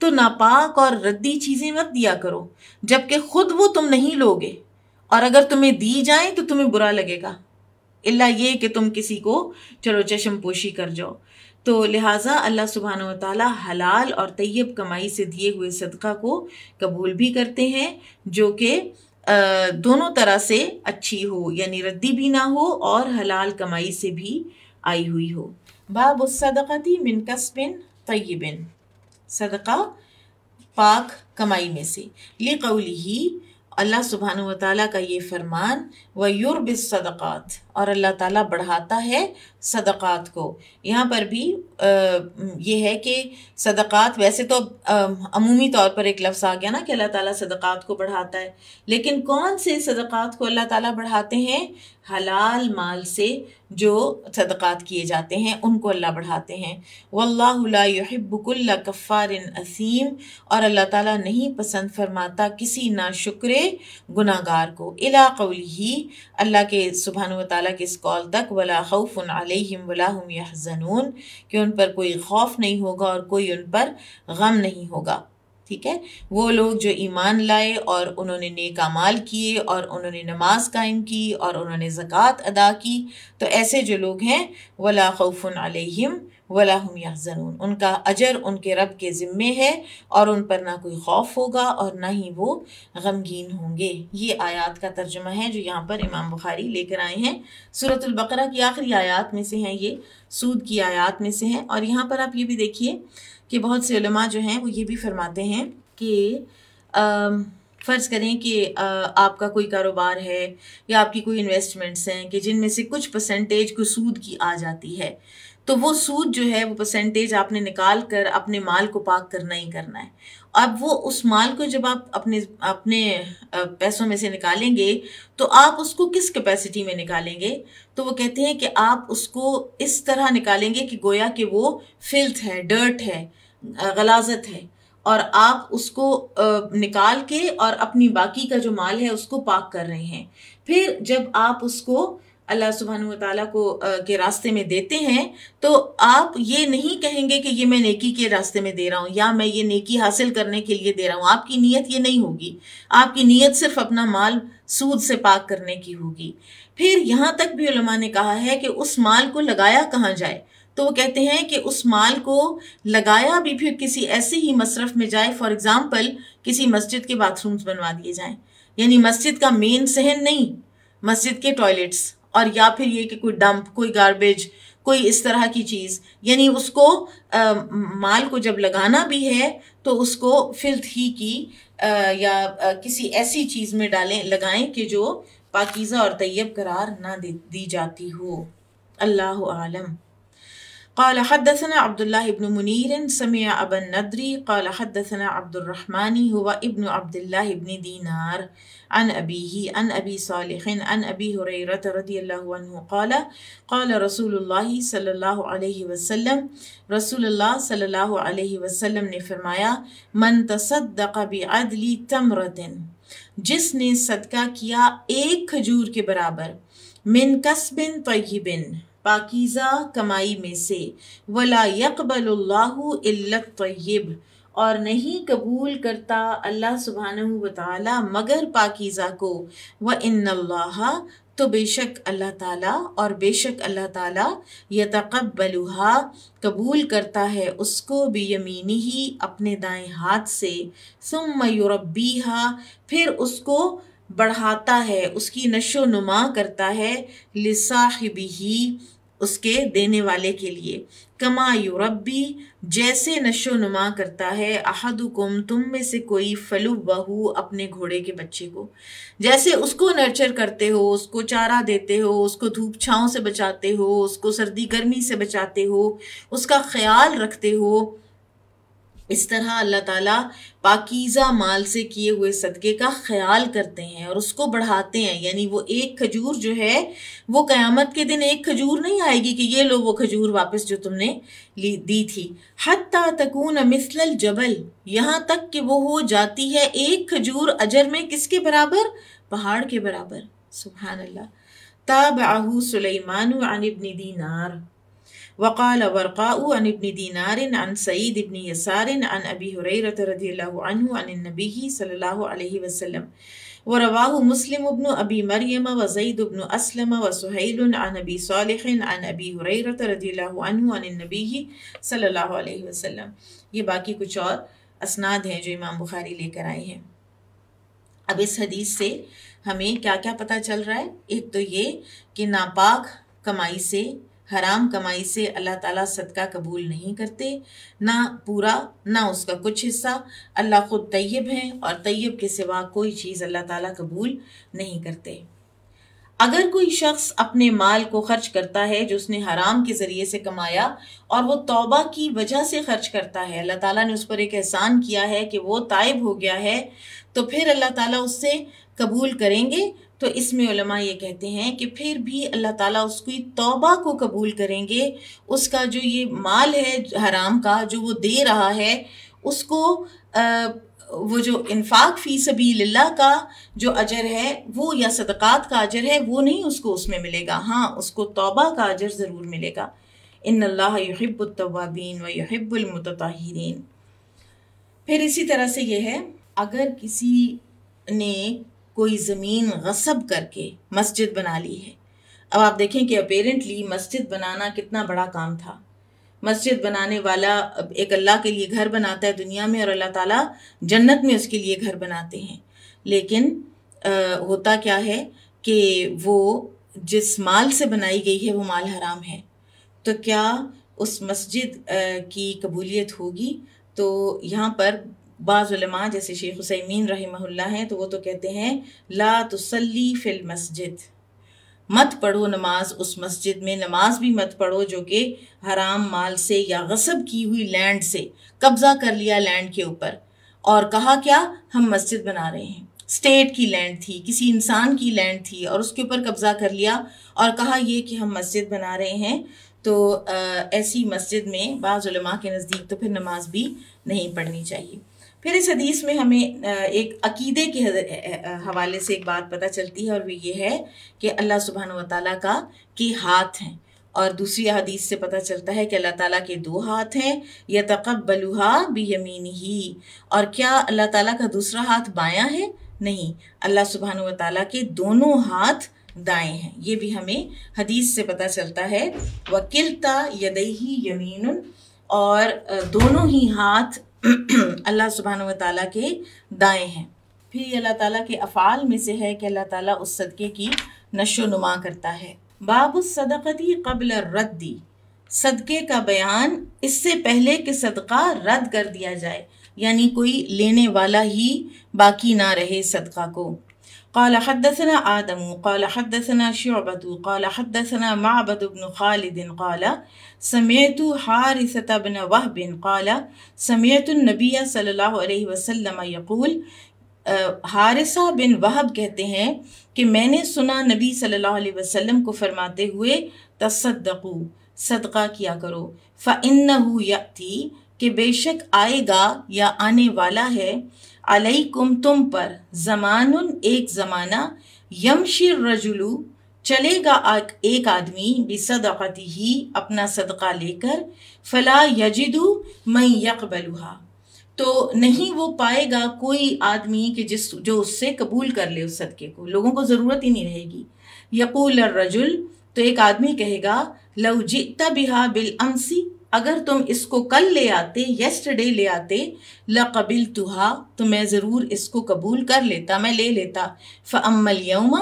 तो नापाक और रद्दी चीज़ें मत दिया करो जबकि ख़ुद वो तुम नहीं लोगे और अगर तुम्हें दी जाए तो तुम्हें बुरा लगेगा इल्ला ये कि तुम किसी को चलो चशम पोशी कर जाओ तो लिहाजा अल्लाह सुबहान ताली हलाल और तैयब कमाई से दिए हुए सदका को कबूल भी करते हैं जो कि दोनों तरह से अच्छी हो यानी रद्दी भी ना हो और हलाल कमाई से भी आई हुई हो बाब सदक़ती मिन कस्बिन तयबिन सदका पाक कमाई में से ले कौली ही अल्लाह सुबहान ताली का ये फरमान व युर्ब सदक़ात और अल्लाह ताला बढ़ाता है सदक़ात को यहाँ पर भी आ, ये है कि सदक़ात वैसे तो अमूमी तौर पर एक लफ्ज़ आ गया ना कि अल्लाह ताला सदक़ात को बढ़ाता है लेकिन कौन से सदक़ात को अल्लाह ताला बढ़ाते हैं हलाल माल से जो सदक़ात किए जाते हैं उनको अल्लाह बढ़ाते हैं वल्लाबुल्ल कफ़ार असीम और अल्लाह ताला नहीं पसंद फरमाता किसी ना शुक्र गुनागार को इला ही अल्लाह के सुबहान व ताली के इस कौल तक वला खौफ़न आलिम वलाम जनून कि उन पर कोई खौफ नहीं होगा और कोई उन पर गम नहीं होगा ठीक है वो लोग जो ईमान लाए और उन्होंने नेक अमाल किए और उन्होंने नमाज कायम की और उन्होंने ज़क़़त अदा की तो ऐसे जो लोग हैं वला खौफ़ अलैहिम वला हम यहजनून उनका अजर उनके रब के ज़िम्मे है और उन पर ना कोई खौफ होगा और ना ही वो गमगीन होंगे ये आयात का तर्जमा है जो यहाँ पर इमाम बुखारी लेकर आए हैं सूरतुल्बकरा की आखिरी आयात में से हैं ये सूद की आयात में से हैं और यहाँ पर आप ये भी देखिए कि बहुत से उलमा जो हैं वो ये भी फरमाते हैं कि फ़र्ज़ करें कि आपका कोई कारोबार है या आपकी कोई इन्वेस्टमेंट्स हैं कि जिनमें से कुछ परसेंटेज को सूद की आ जाती है तो वो सूद जो है वो परसेंटेज आपने निकाल कर अपने माल को पाक करना ही करना है अब वो उस माल को जब आप अपने अपने पैसों में से निकालेंगे तो आप उसको किस कैपेसिटी में निकालेंगे तो वो कहते हैं कि आप उसको इस तरह निकालेंगे कि गोया कि वो फिल्थ है डर्ट है गलाजत है और आप उसको निकाल के और अपनी बाकी का जो माल है उसको पाक कर रहे हैं फिर जब आप उसको अल्लाह सुबहान ताली को के रास्ते में देते हैं तो आप ये नहीं कहेंगे कि ये मैं नेकी के रास्ते में दे रहा हूँ या मैं ये नेकी हासिल करने के लिए दे रहा हूँ आपकी नीयत ये नहीं होगी आपकी नीयत सिर्फ अपना माल सूद से पाक करने की होगी फिर यहाँ तक भी उलमा ने कहा है कि उस माल को लगाया कहाँ जाए तो वो कहते हैं कि उस माल को लगाया भी फिर किसी ऐसे ही मसरफ में जाए फॉर एग्ज़ाम्पल किसी मस्जिद के बाथरूम्स बनवा दिए जाएँ यानी मस्जिद का मेन सहन नहीं मस्जिद के टॉयलेट्स और या फिर ये कि कोई डंप कोई गार्बेज कोई इस तरह की चीज़ यानी उसको आ, माल को जब लगाना भी है तो उसको फिल्थ ही की आ, या आ, किसी ऐसी चीज़ में डालें लगाएं कि जो पाकिज़ा और तैयब करार ना दे, दी जाती हो अल्लाह आलम قال حدثنا عبد الله بن منير سمع ابن ندري قال حدثنا عبد الرحمن هو ابن عبد الله بن دينار عن أبيه عن أبي صالح عن أبي هريرة رضي الله عنه قال قال रसूल सल्लल्लाहु अलैहि वसल्लम रसूलुल्लाह सल्लल्लाहु अलैहि वसल्लम ने फरमाया मन तसद्दक़ बिअदली तमरतिन जिसने सदका किया एक खजूर के बराबर मिन कस्बिन तय्यबिन पाकीज़ा कमाई में से वला यकबल्लाहु इल्लत तय्यब और नहीं कबूल करता अल्लाह सुबहान वाली मगर पाकिज़ा को व इन तो बेशक अल्लाह ताला और बेशक अल्लाह ताला तकबलुहा कबूल करता है उसको भी यमीन ही अपने दाएं हाथ से सुम हा फिर उसको बढ़ाता है उसकी नशो नुमा करता है लिसाहिबी उसके देने वाले के लिए कमा यूरबी जैसे नशो नुमा करता है अहदुकुम तुम में से कोई फलु बहू अपने घोड़े के बच्चे को जैसे उसको नर्चर करते हो उसको चारा देते हो उसको धूप छाँव से बचाते हो उसको सर्दी गर्मी से बचाते हो उसका ख्याल रखते हो इस तरह अल्लाह ताला पाकीज़ा माल से किए हुए सदक़े का ख्याल करते हैं और उसको बढ़ाते हैं यानी वो एक खजूर जो है वो क़यामत के दिन एक खजूर नहीं आएगी कि ये लो वो खजूर वापस जो तुमने ली दी थी हती तकून मिसल जबल यहाँ तक कि वो हो जाती है एक खजूर अजर में किसके बराबर पहाड़ के बराबर सुबहानल्ला तब आहू सुलेमान अनिबनी दीनार वक़ाल वर्क़ाऊ अन इबन दीनार अन सईद इबन यसार अन अबी हुरैरत रदी अनु अन नबी सल्लल्लाहु अलैहि वसल्लम व रवाह मुस्लिम इबन अबी मरियम व ज़ईद इबन असलम व सुहैल अन अबी सालिह अन अबी हुरैरत रदी अनु अन नबी सल्लल्लाहु अलैहि वसल्लम ये बाकी कुछ और असनाद हैं जो इमाम बुखारी लेकर आए हैं अब इस हदीस से हमें क्या क्या पता चल रहा है एक तो ये कि नापाक कमाई से हराम कमाई से अल्लाह ताला सदका कबूल नहीं करते ना पूरा ना उसका कुछ हिस्सा अल्लाह खुद तैयब है और तैयब के सिवा कोई चीज़ अल्लाह ताला कबूल नहीं करते अगर कोई शख्स अपने माल को खर्च करता है जो उसने हराम के ज़रिए से कमाया और वो तौबा की वजह से खर्च करता है अल्लाह ताला ने उस पर एक एहसान किया है कि वो तायब हो गया है तो फिर अल्लाह ताला उससे कबूल करेंगे तो इसमें उलमा ये कहते हैं कि फिर भी अल्लाह ताला उसकी तौबा को कबूल करेंगे उसका जो ये माल है हराम का जो वो दे रहा है उसको आ, वो जो इन्फाक फ़ी सभी का जो अजर है वो या सदक़ात का अजर है वो नहीं उसको उसमें मिलेगा हाँ उसको तौबा का अजर ज़रूर मिलेगा इन अल्लाह व फिर इसी तरह से यह है अगर किसी ने कोई ज़मीन गसब करके मस्जिद बना ली है अब आप देखें कि अपेरेंटली मस्जिद बनाना कितना बड़ा काम था मस्जिद बनाने वाला एक अल्लाह के लिए घर बनाता है दुनिया में और अल्लाह ताला जन्नत में उसके लिए घर बनाते हैं लेकिन आ, होता क्या है कि वो जिस माल से बनाई गई है वो माल हराम है तो क्या उस मस्जिद आ, की कबूलियत होगी तो यहाँ पर बाज़ुलमा जैसे शेख हुसैमीन रही हैं तो वो तो कहते हैं ला तसली फिल मस्जिद मत पढ़ो नमाज उस मस्जिद में नमाज भी मत पढ़ो जो कि हराम माल से या गसब की हुई लैंड से कब्ज़ा कर लिया लैंड के ऊपर और कहा क्या हम मस्जिद बना रहे हैं स्टेट की लैंड थी किसी इंसान की लैंड थी और उसके ऊपर कब्ज़ा कर लिया और कहा यह कि हम मस्जिद बना रहे हैं तो ऐसी मस्जिद में बाज़ के नज़दीक तो फिर नमाज भी नहीं पढ़नी चाहिए फिर इस हदीस में हमें एक अकीदे के हवाले से एक बात पता चलती है और वो ये है कि अल्लाह सुबहान वाली का के हाथ हैं और दूसरी हदीस से पता चलता है कि अल्लाह ताला के दो हाथ हैं या तकबलुहा भी यमीन ही और क्या अल्लाह ताला का दूसरा हाथ बायां है नहीं अल्लाह सुबहान वाली के दोनों हाथ दाएं हैं ये भी हमें हदीस से पता चलता है वकिलता यदही यमीन और दोनों ही हाथ अल्लाह सुबहान ताली के दाएँ हैं फिर अल्लाह ताला के अफ़ाल में से है कि अल्लाह ताला उस सदक़े की नशो नुमा करता है बाब सदक़ती कबल रद्दी सदक़े का बयान इससे पहले कि सदका रद्द कर दिया जाए यानी कोई लेने वाला ही बाकी ना रहे सदका को قال حدثنا آدم قال حدثنا شعبة قال حدثنا معبد بن خالد قال سمعت حارثة بن وهب قال سمعت النبي صلى الله عليه वसल्लम यकूल हारिसा बिन वहब कहते हैं कि मैंने सुना नबी सल्लल्लाहु अलैहि वसल्लम को फरमाते हुए तसदकू सदका किया करो फ़िन याति कि बेशक आएगा या आने वाला है अलैकुम तुम पर जमानुन एक ज़माना यमशिर रजुलू चलेगा एक आदमी बेसदक़ती ही अपना सदका लेकर फ़ला यजिदू मैं यकबलुहा तो नहीं वो पाएगा कोई आदमी कि जिस जो उससे कबूल कर ले उस सदक़े को लोगों को ज़रूरत ही नहीं रहेगी यकूल रजुल तो एक आदमी कहेगा लव जिता बिहा बिल अमसी अगर तुम इसको कल ले आते येस्टरडे ले आते लकबिल तुहा तो मैं ज़रूर इसको कबूल कर लेता मैं ले लेता फम्मल यौमा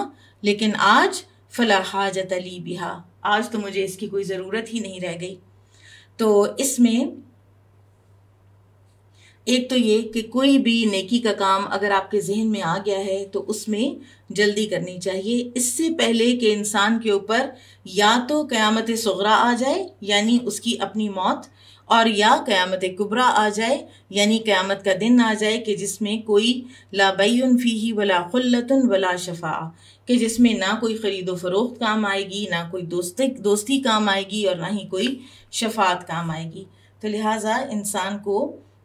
लेकिन आज फ़ला हाजत अली बिहा आज तो मुझे इसकी कोई ज़रूरत ही नहीं रह गई तो इसमें एक तो ये कि कोई भी नेकी का काम अगर आपके जहन में आ गया है तो उसमें जल्दी करनी चाहिए इससे पहले कि इंसान के ऊपर या तो क़यामत सगरा आ जाए यानी उसकी अपनी मौत और या क़यामत कुबरा आ जाए यानी क़यामत का दिन आ जाए कि जिसमें कोई लाबैन फ़ी वला ख़ुल्लतन वला शफ़ा कि जिसमें ना कोई ख़रीद व फरोख्त काम आएगी ना कोई दोस्ती दोस्ती काम आएगी और ना ही कोई शफात काम आएगी तो लिहाजा इंसान को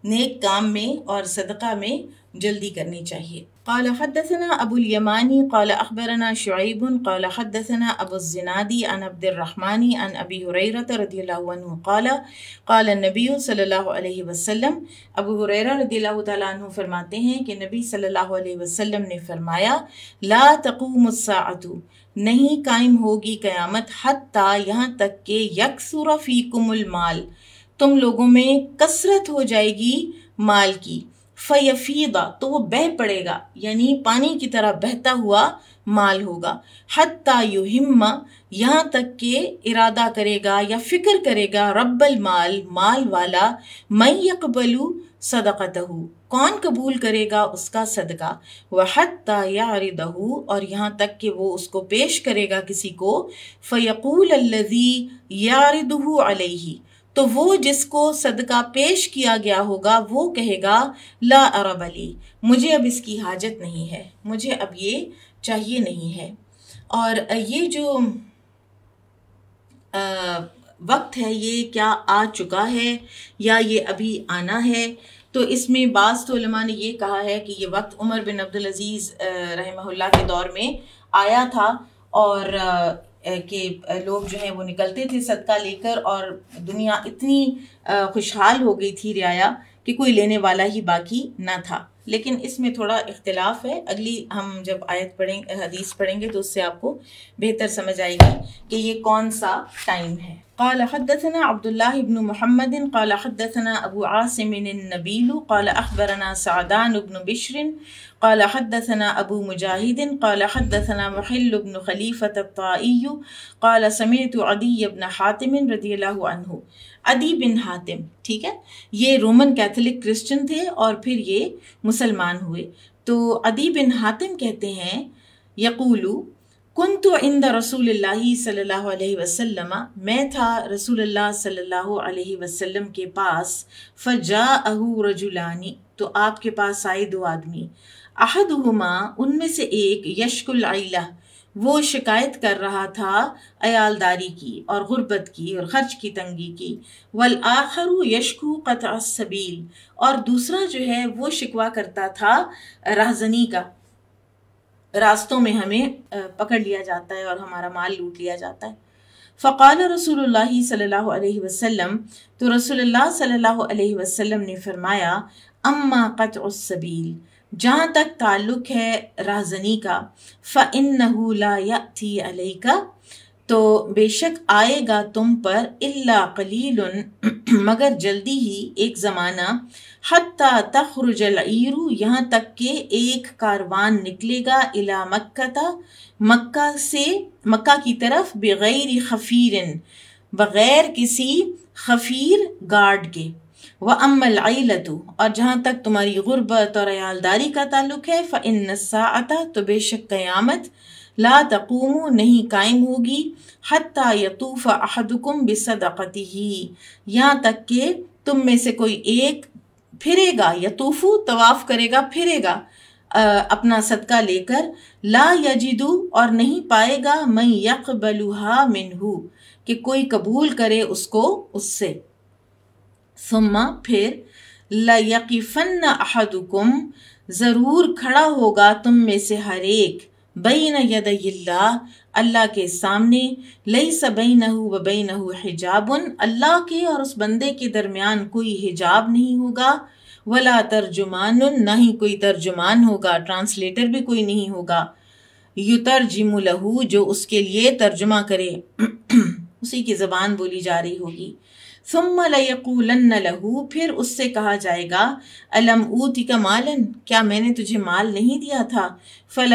नेक काम में और सदका में जल्दी करनी चाहिए قال حدثنا أبو اليماني قال أخبرنا شعيب قال حدثنا أبو الزنادي عن عبد الرحمن عن أبي هريرة رضي الله عنه قال قال النبي صلى الله عليه وسلم वसल्लम رضي الله تعالى عنه فرماتے ہیں کہ نبی नबी सल्लल्लाहु अलैहि وسلم نے فرمایا لا تقوم नहीं نہیں قائم ہوگی قیامت حتى یہاں تک کہ फ़ीकुमुल माल المال तुम लोगों में कसरत हो जाएगी माल की फ़यफ़ीदा तो वो बह पड़ेगा यानी पानी की तरह बहता हुआ माल होगा हत्ता युहिम्मा यहाँ तक के इरादा करेगा या फिक्र करेगा रब्बल माल माल वाला मैं यकबलू सदक़तहू कौन कबूल करेगा उसका सदका वह हत्ता दहू और यहाँ तक कि वो उसको पेश करेगा किसी को फ़यकूल अल्लज़ी यारदहू अलैही तो वो जिसको सदका पेश किया गया होगा वो कहेगा ला अरब अली मुझे अब इसकी हाजत नहीं है मुझे अब ये चाहिए नहीं है और ये जो आ, वक्त है ये क्या आ चुका है या ये अभी आना है तो इसमें बास तो ने ये कहा है कि ये वक्त उमर बिन अब्दुल अज़ीज़ रहमहुल्ला के दौर में आया था और के लोग जो हैं वो निकलते थे सदका लेकर और दुनिया इतनी खुशहाल हो गई थी रियाया कि कोई लेने वाला ही बाकी ना था लेकिन इसमें थोड़ा इख्तलाफ है अगली हम जब आयत पढ़ेंगे हदीस पढ़ेंगे तो उससे आपको बेहतर समझ आएगी कि ये कौन सा टाइम है قال حدثنا عبد الله بن محمد قال حدثنا أبو عاصم النبيل قال أخبرنا سعدان بن بشر قال حدثنا أبو مجاهد قال حدثنا محل بن خليفة الطائي قال سمعت عدي بن حاتم رضی اللہ عنہ अदी बिन हातिम ठीक है ये रोमन कैथोलिक क्रिश्चियन थे और फिर ये मुसलमान हुए तो अदी बिन हातिम कहते हैं यकूलू कन तो इंद रसूल सल्लल्लाहु अलैहि वसल्लम मैं था रसूल सल्लल्लाहु अलैहि के पास फ़जा अहू रजुलानी तो आपके पास आए दो आदमी अहद हुमा उनमें से एक यशकुल्ला वो शिकायत कर रहा था अयालदारी की और गुरबत की और ख़र्च की तंगी की वल आखर यशकु कत सबील और दूसरा जो है वो शिकवा करता था राहजनी का रास्तों में हमें पकड़ लिया जाता है और हमारा माल लूट लिया जाता है फ़काल रसूल सल्ला वसम तो रसूल सल्ला वसम ने फरमाया अम्मा कतबील जहाँ तक ताल्लुक़ है राहजनी का फ़ इन नहूला या थी अलई का तो बेशक आएगा तुम पर इल्ला कलील मगर जल्दी ही एक ज़माना हत्ता तखरुजल ईरू यहाँ तक के एक कारवान निकलेगा इला मक्का मक्का से मक्का की तरफ बग़ैर खफीर बग़ैर किसी खफीर गार्ड के व अमल आइलतु और जहाँ तक तुम्हारी गुरबत और अयालदारी का ताल्लुक है फ़ इन आता तो बेशक क़यामत ला तकूम नहीं कायम होगी हती यतूफ़ अहदकुम बसदक़ती ही यहाँ तक कि तुम में से कोई एक फिरेगा यतूफ़ू तवाफ़ करेगा फिरेगा आ, अपना सदका लेकर ला यजिदू और नहीं पाएगा मैं यक बलूहा मिनहू कि कोई कबूल करे उसको उससे सुम्मा फिर लयकीफ़न अहदुकुम ज़रूर खड़ा होगा तुम में से हर एक बैन यदयल्ला अल्लाह के सामने लई सबई नहू वबई हिजाब हिजाबन अल्लाह के और उस बंदे के दरमियान कोई हिजाब नहीं होगा वला तर्जुमान ना ही कोई तर्जुमान होगा ट्रांसलेटर भी कोई नहीं होगा युतरजिम लहू जो उसके लिए तर्जुमा करे उसी की ज़बान बोली जा रही होगी ثم लहू फिर उससे कहा जाएगा अलम ऊती का मालन क्या मैंने तुझे माल नहीं दिया था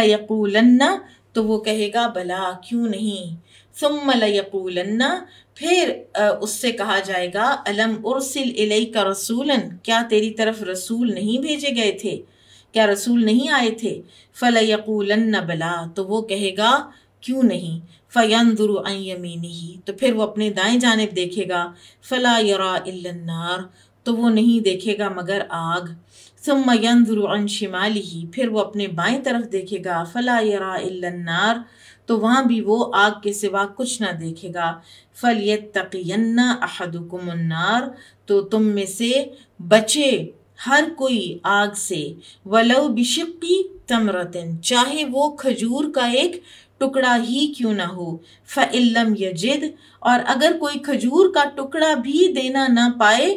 यकूलन्ना तो वो कहेगा भला क्यों नहीं सुम फिर उससे कहा जाएगा अलम उर्सिल इलई का रसूलन क्या तेरी तरफ रसूल नहीं भेजे गए थे क्या रसूल नहीं आए थे यकूलन्ना बला तो वो कहेगा क्यों नहीं फ़यंदुरु यमीनी ही तो फिर वो अपने दाएं जानब देखेगा फ़ला यरा इल्लन्नार तो वो नहीं देखेगा मगर आग सुम यंदुरन शिमाली ही फिर वो अपने बाएं तरफ देखेगा फ़ला यरा इल्लन्नार तो वहाँ भी वो आग के सिवा कुछ ना देखेगा फल यतकन्ना अहदुकुमन्नार तो तुम में से बचे हर कोई आग से वलो बिशक्की तमरतन चाहे वो खजूर का एक टुकड़ा ही क्यों ना हो फ़िल्लम यजिद और अगर कोई खजूर का टुकड़ा भी देना ना पाए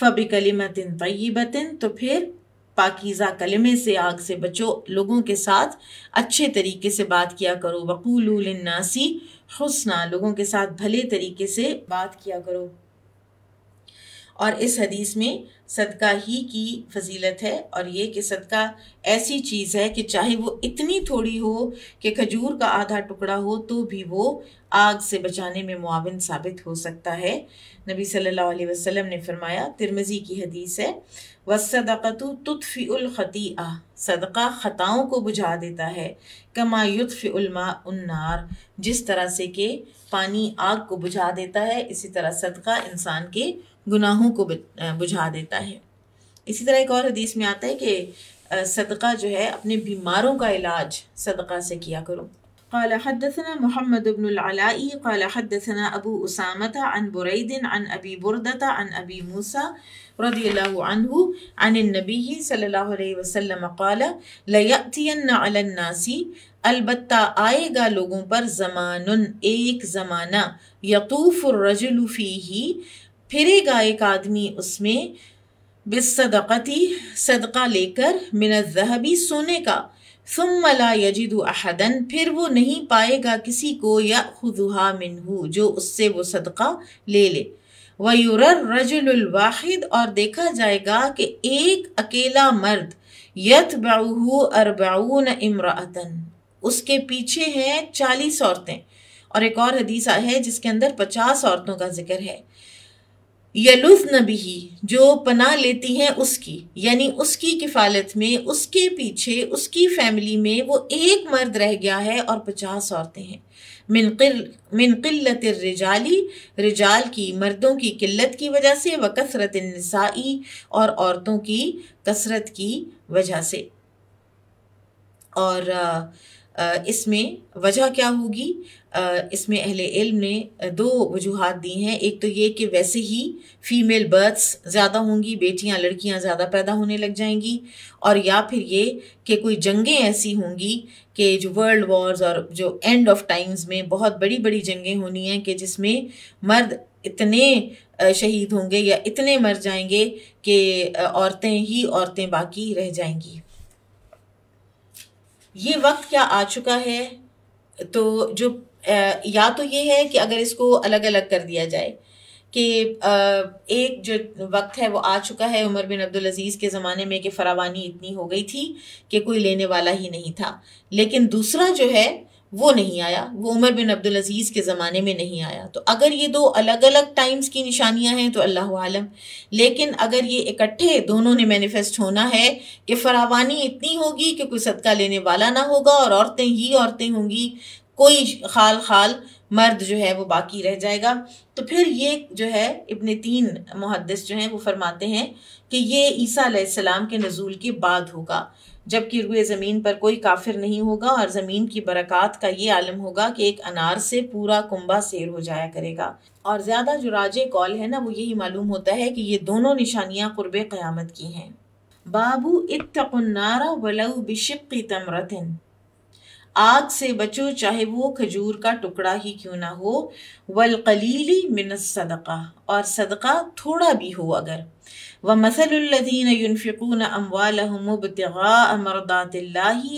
फ़बिकलिमतिन तयबतिन तो फिर पाकिज़ा कलमे से आग से बचो लोगों के साथ अच्छे तरीके से बात किया करो वक़ूलनासी हसना लोगों के साथ भले तरीके से बात किया करो और इस हदीस में सदका ही की फजीलत है और ये कि सदका ऐसी चीज़ है कि चाहे वो इतनी थोड़ी हो कि खजूर का आधा टुकड़ा हो तो भी वो आग से बचाने में मुआवन साबित हो सकता है नबी सल्लल्लाहु अलैहि वसल्लम ने फरमाया तिरमजी की हदीस है वसदक़तु आ सदका ख़ताओं को बुझा देता है कमा युतफ़िलमा उन्नार जिस तरह से कि पानी आग को बुझा देता है इसी तरह सदका इंसान के गुनाहों को बुझा देता है इसी तरह एक और हदीस में आता है कि सदका जो है अपने बीमारों का इलाज सदका से किया करो قال حدثنا محمد بن العلاء قال حدثنا أبو أسامة عن بريد عن أبي بردة عن أبي موسى رضي الله عنه عن النبي صلى الله عليه وسلم قال ليأتين على الناس البتہ آئے گا لوگوں پر زمان ایک زمانہ یطوف الرجل فیہی फिरेगा एक आदमी उसमें बिसदक़ती सदका लेकर मिनजहबी सोने का सुमला यजिद अहदन फिर वो नहीं पाएगा किसी को या खुदहा मिनहू जो उससे वो सदका ले ले वयुरर रजुलवाहिद और देखा जाएगा कि एक अकेला मर्द यत बाऊ अरबाऊन इमरातन उसके पीछे हैं चालीस औरतें और एक और हदीसा है जिसके अंदर पचास औरतों का जिक्र है यलुजन भी जो पना लेती हैं उसकी यानी उसकी किफ़ालत में उसके पीछे उसकी फैमिली में वो एक मर्द रह गया है और पचास औरतें हैं मिनकिल्लत रिजाली रिजाल की मर्दों की किल्लत की वजह से व कसरत नसाई और औरतों की कसरत की वजह से और आ, इसमें वजह क्या होगी इसमें अहल इल्म ने दो वजूहत दी हैं एक तो ये कि वैसे ही फ़ीमेल बर्थ्स ज़्यादा होंगी बेटियां लड़कियां ज़्यादा पैदा होने लग जाएंगी और या फिर ये कि कोई जंगें ऐसी होंगी कि जो वर्ल्ड वॉर्स और जो एंड ऑफ टाइम्स में बहुत बड़ी बड़ी जंगें होनी हैं कि जिसमें मर्द इतने शहीद होंगे या इतने मर जाएंगे कि औरतें ही औरतें बाकी रह जाएंगी ये वक्त क्या आ चुका है तो जो या तो ये है कि अगर इसको अलग अलग कर दिया जाए कि एक जो वक्त है वो आ चुका है उमर बिन अब्दुल अज़ीज़ के ज़माने में कि फरावानी इतनी हो गई थी कि कोई लेने वाला ही नहीं था लेकिन दूसरा जो है वो नहीं आया वो उमर बिन अब्दुल अजीज़ के ज़माने में नहीं आया तो अगर ये दो अलग अलग टाइम्स की निशानियां हैं तो अल्लाह आलम लेकिन अगर ये इकट्ठे दोनों ने मैनिफेस्ट होना है कि फरावानी इतनी होगी कि कोई सदका लेने वाला ना होगा और औरतें ही औरतें होंगी कोई खाल खाल मर्द जो है वो बाकी रह जाएगा तो फिर ये जो है इबन तीन मुहदस जो हैं वो फरमाते हैं कि ये ईसा सलाम के नज़ूल के बाद होगा जबकि रुए ज़मीन पर कोई काफिर नहीं होगा और ज़मीन की बरक़ात का ये आलम होगा कि एक अनार से पूरा कुंबा सेर हो जाया करेगा और ज़्यादा जो राज कॉल है ना वो यही मालूम होता है कि ये दोनों निशानियाँ कुर्ब क़्यामत की हैं बाबू इतनारा वलऊ बिशक् तमरतिन आग से बचो चाहे वो खजूर का टुकड़ा ही क्यों ना हो वलकलीली मिनस सदका और सदका थोड़ा भी हो अगर व मसलुल्लजीन युनफ़िकून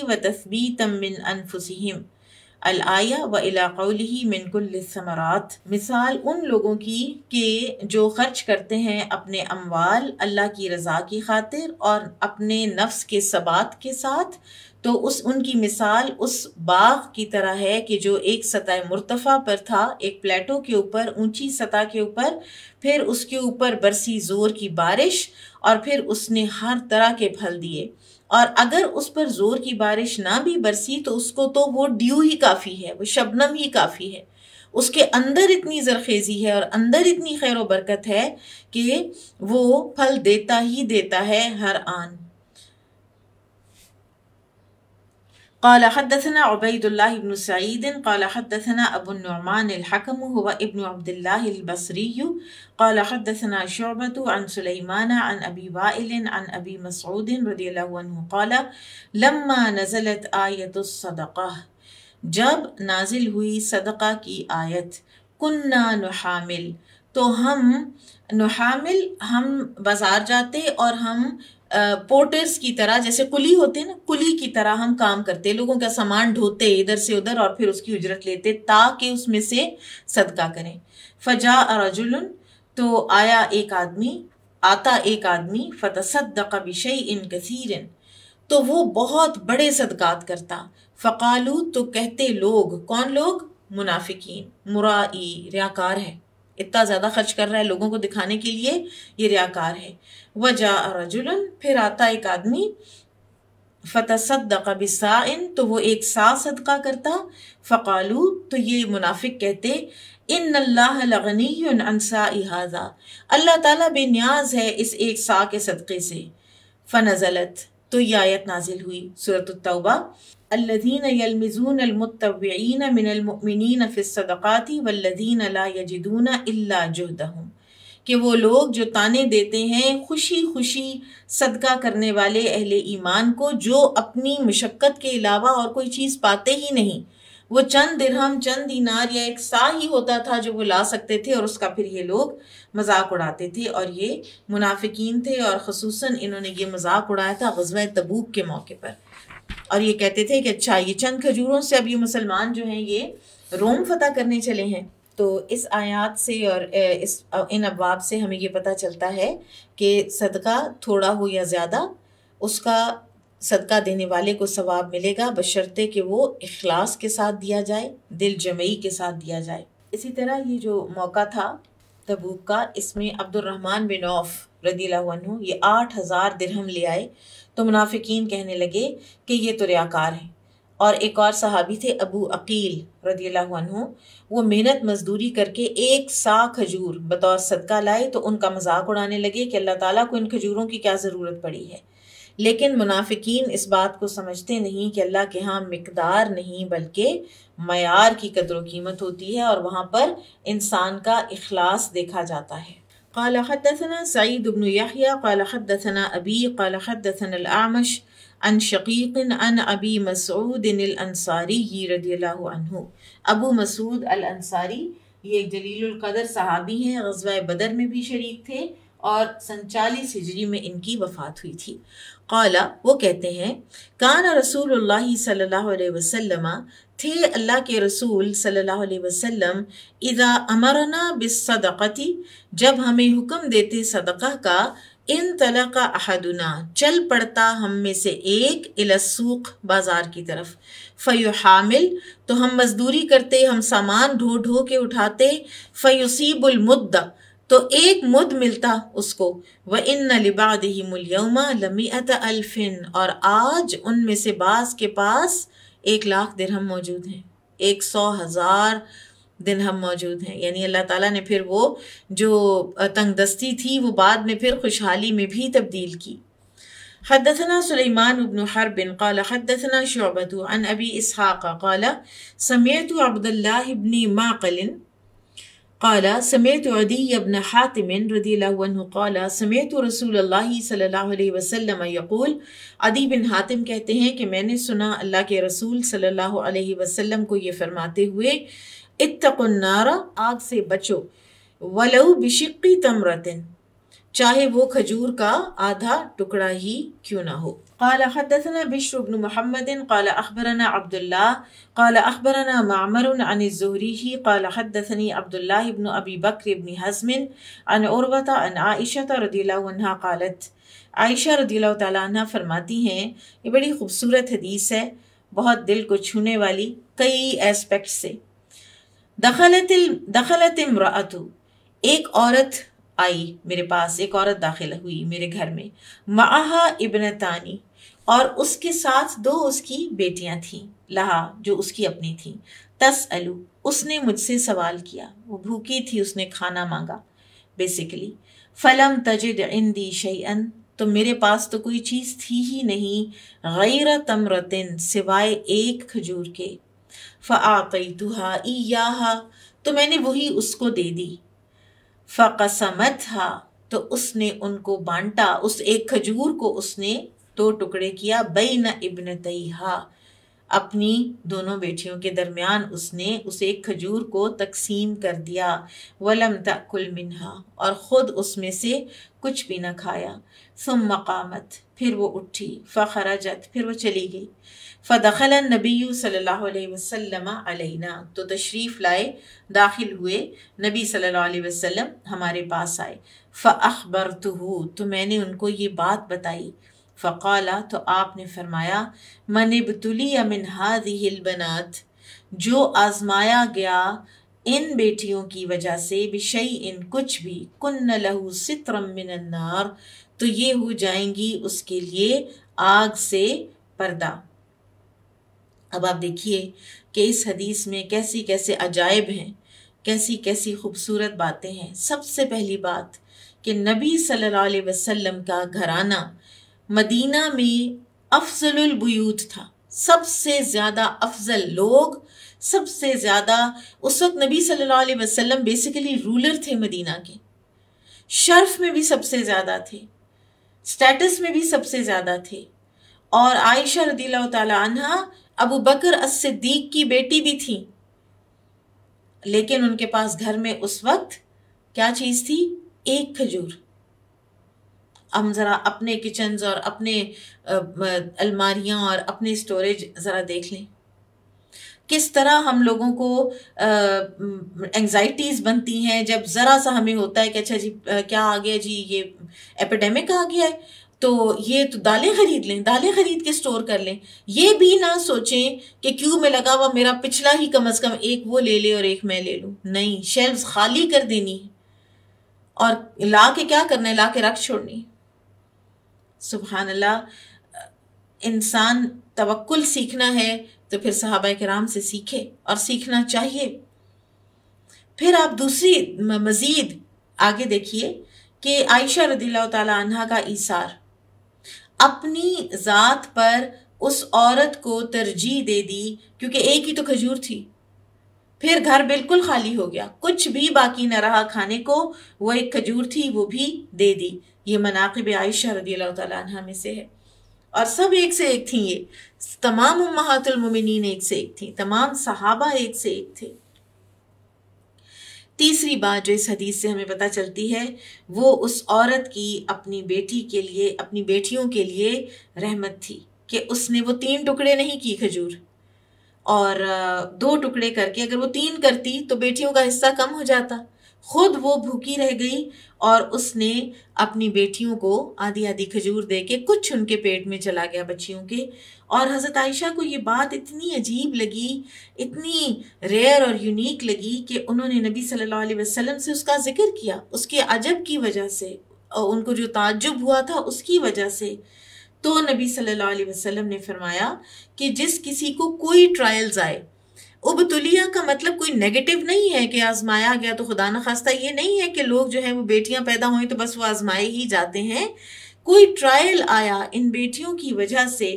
व तस्बीतम मिन अनफुसहम व इलाक़ल मिनकुलसमरात मिसाल उन लोगों की के जो खर्च करते हैं अपने अमवाल अल्लाह की रज़ा की खातिर और अपने नफ्स के सबात के साथ तो उस उनकी मिसाल उस बाग की तरह है कि जो एक सतह मुर्तफ़ा पर था एक प्लेटो के ऊपर ऊंची सतह के ऊपर फिर उसके ऊपर बरसी ज़ोर की बारिश और फिर उसने हर तरह के फल दिए और अगर उस पर ज़ोर की बारिश ना भी बरसी तो उसको तो वो ड्यू ही काफ़ी है वो शबनम ही काफ़ी है उसके अंदर इतनी जरखेज़ी है और अंदर इतनी खैर बरकत है कि वो फल देता ही देता है हर आन قال حدثنا عبيد الله بن سعيد قال حدثنا أبو النعمان الحكم هو ابن عبد الله البصري قال حدثنا شعبة عن سليمان عن أبي بائل عن أبي مسعود رضي الله عنه قال لما نزلت آية الصدقة جب نازل ہوئی صدقہ کی آیت کننا نحامل تو ہم نحامل ہم بازار جاتے اور ہم पोर्टर्स की तरह जैसे कुली होते हैं ना कुली की तरह हम काम करते लोगों का सामान ढोते इधर से उधर और फिर उसकी उजरत लेते ताकि उसमें से सदका करें फजा रजुलन तो आया एक आदमी आता एक आदमी फ़तसद्दक़ विषय इन कसीरन तो वो बहुत बड़े सदकात करता फ़कालू तो कहते लोग कौन लोग मुनाफिकीन मुराई रियाकार है इतना ज़्यादा खर्च कर रहा है लोगों को दिखाने के लिए ये रियाकार है वजा रजुलन फिर आता एक आदमी फ़तः बिसाइन तो वो एक सा सदका करता फ़कालू तो ये मुनाफिक कहते इन अल्लाह लगनी अनसा इहाजा अल्लाह ताला बेनियाज है इस एक सा के सदक़े से फ़नज़लत तो ये आयत नाजिल हुई सूरत तौबा المتبعين من المؤمنين في الصدقات والذين لا يجدون الا جهدهم कि वो लोग जो ताने देते हैं खुशी खुशी सदका करने वाले अहले ईमान को जो अपनी मशक्क़त के अलावा और कोई चीज़ पाते ही नहीं वो चंद दिरहम चंद दिनार या एक सा ही होता था जो वो ला सकते थे और उसका फिर ये लोग मजाक उड़ाते थे और ये मुनाफिकीन थे और खसूस इन्होंने ये मजाक उड़ाया था गजवा तबूक के मौके पर और ये कहते थे कि अच्छा ये चंद खजूरों से अब ये मुसलमान जो हैं ये रोम फतह करने चले हैं तो इस आयात से और इस इन अबाब से हमें ये पता चलता है कि सदका थोड़ा हो या ज़्यादा उसका सदका देने वाले को सवाब मिलेगा बशर्ते कि वो अखलास के साथ दिया जाए दिल जमई के साथ दिया जाए इसी तरह ये जो मौका था तबूक का इसमें अब्दुलरहमान बिन औफ रदी ये आठ हज़ार दिरहम ले आए तो मुनाफिकीन कहने लगे कि ये तो रियाकार हैं और एक और सहाबी थे अबू अकील रदी वो मेहनत मजदूरी करके एक सा खजूर बतौर सदका लाए तो उनका मजाक उड़ाने लगे कि अल्लाह ताला को इन खजूरों की क्या ज़रूरत पड़ी है लेकिन मुनाफिकीन इस बात को समझते नहीं कि अल्लाह के यहाँ मकदार नहीं बल्कि मैार की कदर कीमत होती है और वहाँ पर इंसान का अखलास देखा जाता है قال حدثنا سعيد بن يحيى قال حدثنا أبي قال حدثنا الأعمش عن شقيق عن أبي مسعود الأنصاري رضي الله عنه أبو مسعود الأنصاري یہ جلیل القدر صحابی ہیں غزوہ بدر میں بھی شریک تھے اور سن چالیس ہجری میں ان کی وفات ہوئی تھی कला वो कहते हैं कान रसूल सल्लल्लाहु अलैहि थे अल्लाह के रसूल सल्लल्लाहु अलैहि वसल्लम इदा अमरना बदक़ती जब हमें हुक्म देते सदक़ा का इन तला का अहदना चल पड़ता हम में से एक इलसूख बाज़ार की तरफ फयो हामिल तो हम मजदूरी करते हम सामान ढो ढो के उठाते फयोसीबुलमुद्दक तो एक मुद मिलता उसको व इन लिबाद ही मुलयमा अत अल्फिन और आज उनमें से बास के पास एक लाख दिरहम मौजूद हैं एक सौ हज़ार दिन हम मौजूद हैं यानी अल्लाह ताला ने फिर वो जो तंगदस्ती थी वो बाद में फिर खुशहाली में भी तब्दील की हदसना सलेमान उबन हर बिन कल हदसना शोबत अन अबी इसहाक़ कल समेत अब्दुल्लाबन माकलिन قال سمعت عدي بن حاتم رضي الله عنه قال سمعت रसूल अल्लाह सल्लल्लाहु अलैहि वसल्लम यकूल अदी बिन हातिम कहते हैं कि मैंने सुना अल्लाह के रसूल सल्लल्लाहु अलैहि वसल्लम को ये फरमाते हुए इतकुन्नारा आग से बचो वलऊ बिशिक्की तमरतिन चाहे वो खजूर का आधा टुकड़ा ही क्यों ना हो قال حدثنا بشر بن محمد قال أخبرنا عبد الله قال أخبرنا معمر عن الزهري قال حدثني عبد الله بن أبي بكر بن حزم عن عروة عن عائشة رضی اللہ عنہ قالت عائشہ رضی اللہ تعالیٰ عنہ فرماتی ہیں یہ بڑی خوبصورت حدیث ہے بہت دل کو چھونے والی کئی اسپیکٹ سے دخلت دخلت امراۃ ایک عورت آئی میرے پاس ایک عورت داخل ہوئی میرے گھر میں معاہا ابن تانی और उसके साथ दो उसकी बेटियां थीं लहा जो उसकी अपनी थी तस अलू उसने मुझसे सवाल किया वो भूखी थी उसने खाना मांगा बेसिकली फ़लम तजिद इंदी शैन तो मेरे पास तो कोई चीज़ थी ही नहीं गैर तमरतिन सिवाय एक खजूर के फ़ाकई तुहा ईयाहा तो मैंने वही उसको दे दी फ़कसमत हा तो उसने उनको बांटा उस एक खजूर को उसने दो टुकड़े किया बई न इबन तईहा अपनी दोनों बेटियों के दरमियान उसने उसे खजूर को तकसीम कर दिया वलम तकुल मिनहा और ख़ुद उसमें से कुछ भी न खाया सुम मकामत फिर वो उठी फ़खराजत फिर वो चली गई फ़दखल नबी सल्लल्लाहु अलैहि वसल्लम अलैना तो तशरीफ़ लाए दाखिल हुए नबी सल्लल्लाहु अलैहि वसल्लम हमारे पास आए अखबर तो मैंने उनको ये बात बताई फ़काला तो आपने फरमाया मन बतुलिया अमिन हादिलबनात जो आजमाया गया इन बेटियों की वजह से बिशई इन कुछ भी कन्न लहू सित्रम मिनन्नार तो ये हो जाएंगी उसके लिए आग से पर्दा अब आप देखिए कि इस हदीस में कैसी कैसे अजायब हैं कैसी कैसी खूबसूरत बातें हैं सबसे पहली बात कि नबी सल्लल्लाहु अलैहि वसल्लम का घराना मदीना में बुयूत था सबसे ज़्यादा अफजल लोग सबसे ज़्यादा उस वक्त नबी सल्लल्लाहु अलैहि वसल्लम बेसिकली रूलर थे मदीना के शर्फ में भी सबसे ज़्यादा थे स्टेटस में भी सबसे ज़्यादा थे और आयशा रदी तह अबू बकर असद्दीक की बेटी भी थी लेकिन उनके पास घर में उस वक्त क्या चीज़ थी एक खजूर हम ज़रा अपने किचन और अपने अलमारियाँ और अपने स्टोरेज ज़रा देख लें किस तरह हम लोगों को एंग्जाइटीज़ बनती हैं जब ज़रा सा हमें होता है कि अच्छा जी आ, क्या आ गया जी ये एपिडेमिक आ गया है तो ये तो दालें ख़रीद लें दालें ख़रीद के स्टोर कर लें ये भी ना सोचें कि क्यों मैं लगा हुआ मेरा पिछला ही कम अज़ कम एक वो ले ले और एक मैं ले लूँ नहीं शेल्व्स खाली कर देनी और ला के क्या करना है ला के रख छोड़नी सुबहानला इंसान तवक्ल सीखना है तो फिर सहाबा कराम से सीखे और सीखना चाहिए फिर आप दूसरी मज़ीद आगे देखिए कि आयशा रदील्ला तहा का इशार अपनी ज़ात पर उस औरत को तरजीह दे दी क्योंकि एक ही तो खजूर थी फिर घर बिल्कुल खाली हो गया कुछ भी बाकी न रहा खाने को वो एक खजूर थी वो भी दे दी ये मनाकब आयशा रदी तह में से है और सब एक से एक थी ये तमाम उम्मातुलमिन एक से एक थी तमाम सहाबा एक से एक थे तीसरी बात जो इस हदीस से हमें पता चलती है वो उस औरत की अपनी बेटी के लिए अपनी बेटियों के लिए रहमत थी कि उसने वो तीन टुकड़े नहीं की खजूर और दो टुकड़े करके अगर वो तीन करती तो बेटियों का हिस्सा कम हो जाता खुद वो भूखी रह गई और उसने अपनी बेटियों को आधी आधी खजूर दे के कुछ उनके पेट में चला गया बच्चियों के और हज़रत आयशा को ये बात इतनी अजीब लगी इतनी रेयर और यूनिक लगी कि उन्होंने नबी सल्लल्लाहु अलैहि वसल्लम से उसका ज़िक्र किया उसके अजब की वजह से और उनको जो ताज्जुब हुआ था उसकी वजह से तो नबी सल्लल्लाहु अलैहि वसल्लम ने फरमाया कि जिस किसी को कोई ट्रायल्स आए उबतुलिया का मतलब कोई नेगेटिव नहीं है कि आजमाया गया तो खुदा न खास्ता ये नहीं है कि लोग जो है वो बेटियां पैदा हुई तो बस वो आजमाए ही जाते हैं कोई ट्रायल आया इन बेटियों की वजह से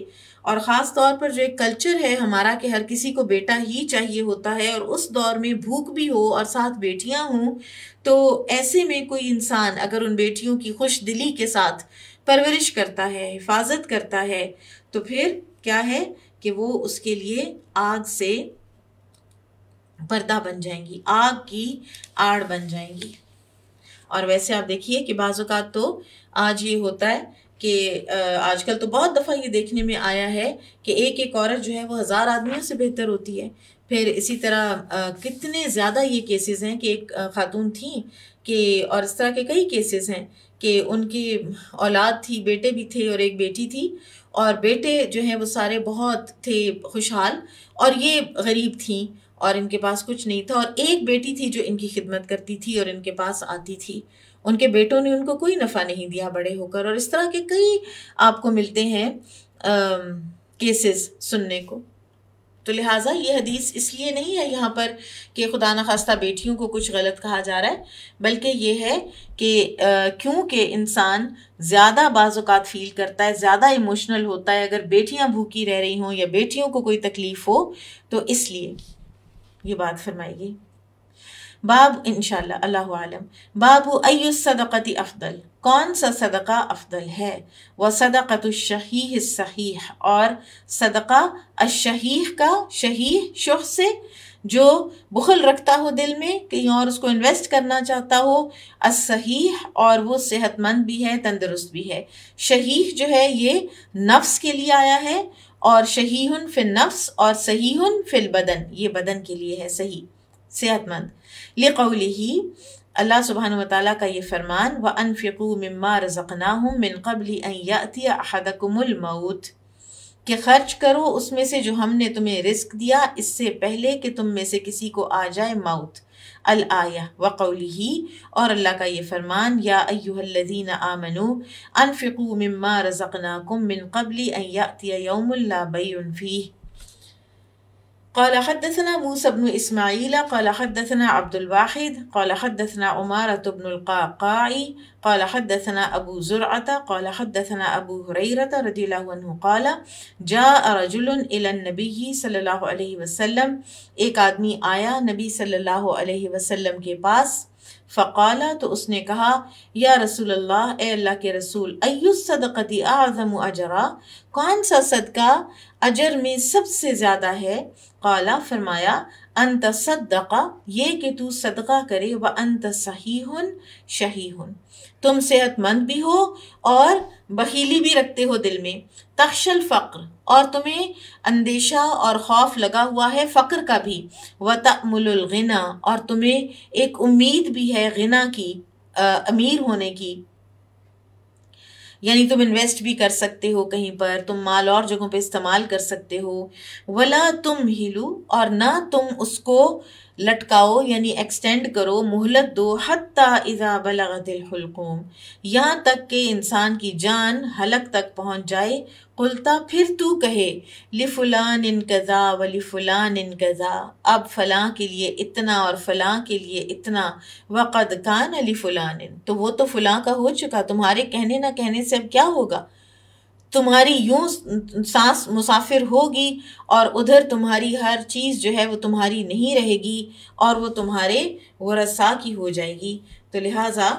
और ख़ास तौर पर जो एक कल्चर है हमारा कि हर किसी को बेटा ही चाहिए होता है और उस दौर में भूख भी हो और साथ बेटियां हों तो ऐसे में कोई इंसान अगर उन बेटियों की खुश दिली के साथ परवरिश करता है हिफाजत करता है तो फिर क्या है कि वो उसके लिए आग से पर्दा बन जाएंगी आग की आड़ बन जाएंगी और वैसे आप देखिए कि बाज़ात तो आज ये होता है कि आजकल तो बहुत दफ़ा ये देखने में आया है कि एक एक औरत जो है वो हज़ार आदमियों से बेहतर होती है फिर इसी तरह कितने ज़्यादा ये केसेस हैं कि एक खातून थी कि और इस तरह के कई केसेस हैं कि उनकी औलाद थी बेटे भी थे और एक बेटी थी और बेटे जो हैं वो सारे बहुत थे खुशहाल और ये गरीब थी और इनके पास कुछ नहीं था और एक बेटी थी जो इनकी खिदमत करती थी और इनके पास आती थी उनके बेटों ने उनको कोई नफ़ा नहीं दिया बड़े होकर और इस तरह के कई आपको मिलते हैं केसेस सुनने को तो लिहाजा ये हदीस इसलिए नहीं है यहाँ पर कि खुदा न खास्ता बेटियों को कुछ गलत कहा जा रहा है बल्कि ये है कि क्योंकि इंसान ज़्यादा बाज़ात फील करता है ज़्यादा इमोशनल होता है अगर बेटियाँ भूखी रह रही हों या बेटियों को कोई तकलीफ़ हो तो इसलिए ये बात फरमाएगी बाब इनशा अल्लाह आलम बाबू अयसदक़ती अफदल कौन सा सदका अफदल है व सदक़तुलशही सहीह और सदका अशहीह का शहीह शुख से जो बुखल रखता हो दिल में कहीं और उसको इन्वेस्ट करना चाहता हो असहीह और वो सेहतमंद भी है तंदुरुस्त भी है शहीह जो है ये नफ्स के लिए आया है और शही हन फिल नफ्स और सही हन फिल बदन ये बदन के लिए है सही सेहतमंद लिकौल ही अल्लाह सुबहान वाली का ये फरमान व अनफिकु मम्मा रज़क़ना मिन कबल अहदकुमलमऊत के खर्च करो उसमें से जो हमने तुम्हें रिस्क दिया इससे पहले कि तुम में से किसी को आ जाए मौत الآية وقوله أور لك أي فرمان يا أيها الذين آمنوا أنفقوا مما رزقناكم من قبل أن يأتي يوم لا بي فيه قال حدثنا موسى بن إسماعيل قال حدثنا عبد الواحد قال حدثنا عمارة بن القاقاع قال حدثنا أبو زرعة قال حدثنا أبو هريرة رضي الله عنه قال جاء رجل إلى النبي صلى الله عليه وسلم ایک آدمی آیا نبی صلی اللہ علیہ وسلم کے پاس फ़काला तो उसने कहा या रसूल अल्लाह ए अल्लाह के रसूल अयुस अयुसदक़ती आज़म अजरा कौन सा सदका अजर में सबसे ज़्यादा है काला फरमाया अंत सदका ये कि तू सदका करे व अंत सही हन शही हन तुम सेहतमंद भी हो और बखीली भी रखते हो दिल में तख्शल फ़क्र और तुम्हें अंदेशा और खौफ लगा हुआ है फ़क्र का भी व तमुलगना और तुम्हें एक उम्मीद भी है गना की आ, अमीर होने की यानी तुम इन्वेस्ट भी कर सकते हो कहीं पर तुम माल और जगहों पे इस्तेमाल कर सकते हो वला तुम हिलू और ना तुम उसको लटकाओ यानी एक्सटेंड करो मोहलत दो हती इज़ा बलग दिलकुम यहाँ तक के इंसान की जान हलक तक पहुँच जाए कुलता फिर तू कहे लिफुलान कज़ा व लिफुलान इनकज़ा अब फ़लाँ के लिए इतना और फ़लाँ के लिए इतना वक़द कान अली इन तो वो तो फ़लाँ का हो चुका तुम्हारे कहने ना कहने से अब क्या होगा तुम्हारी यूं सांस मुसाफिर होगी और उधर तुम्हारी हर चीज़ जो है वो तुम्हारी नहीं रहेगी और वो तुम्हारे वरसा की हो जाएगी तो लिहाजा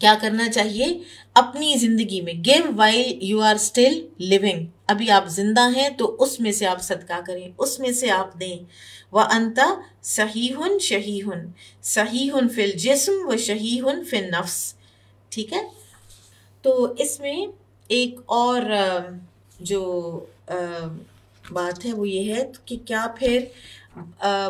क्या करना चाहिए अपनी ज़िंदगी में give while you are still living अभी आप जिंदा हैं तो उसमें से आप सदका करें उसमें से आप दें व अंता हन सही हन फिल जिसम व शही हन फिल नफ्स ठीक है तो इसमें एक और जो बात है वो ये है कि क्या फिर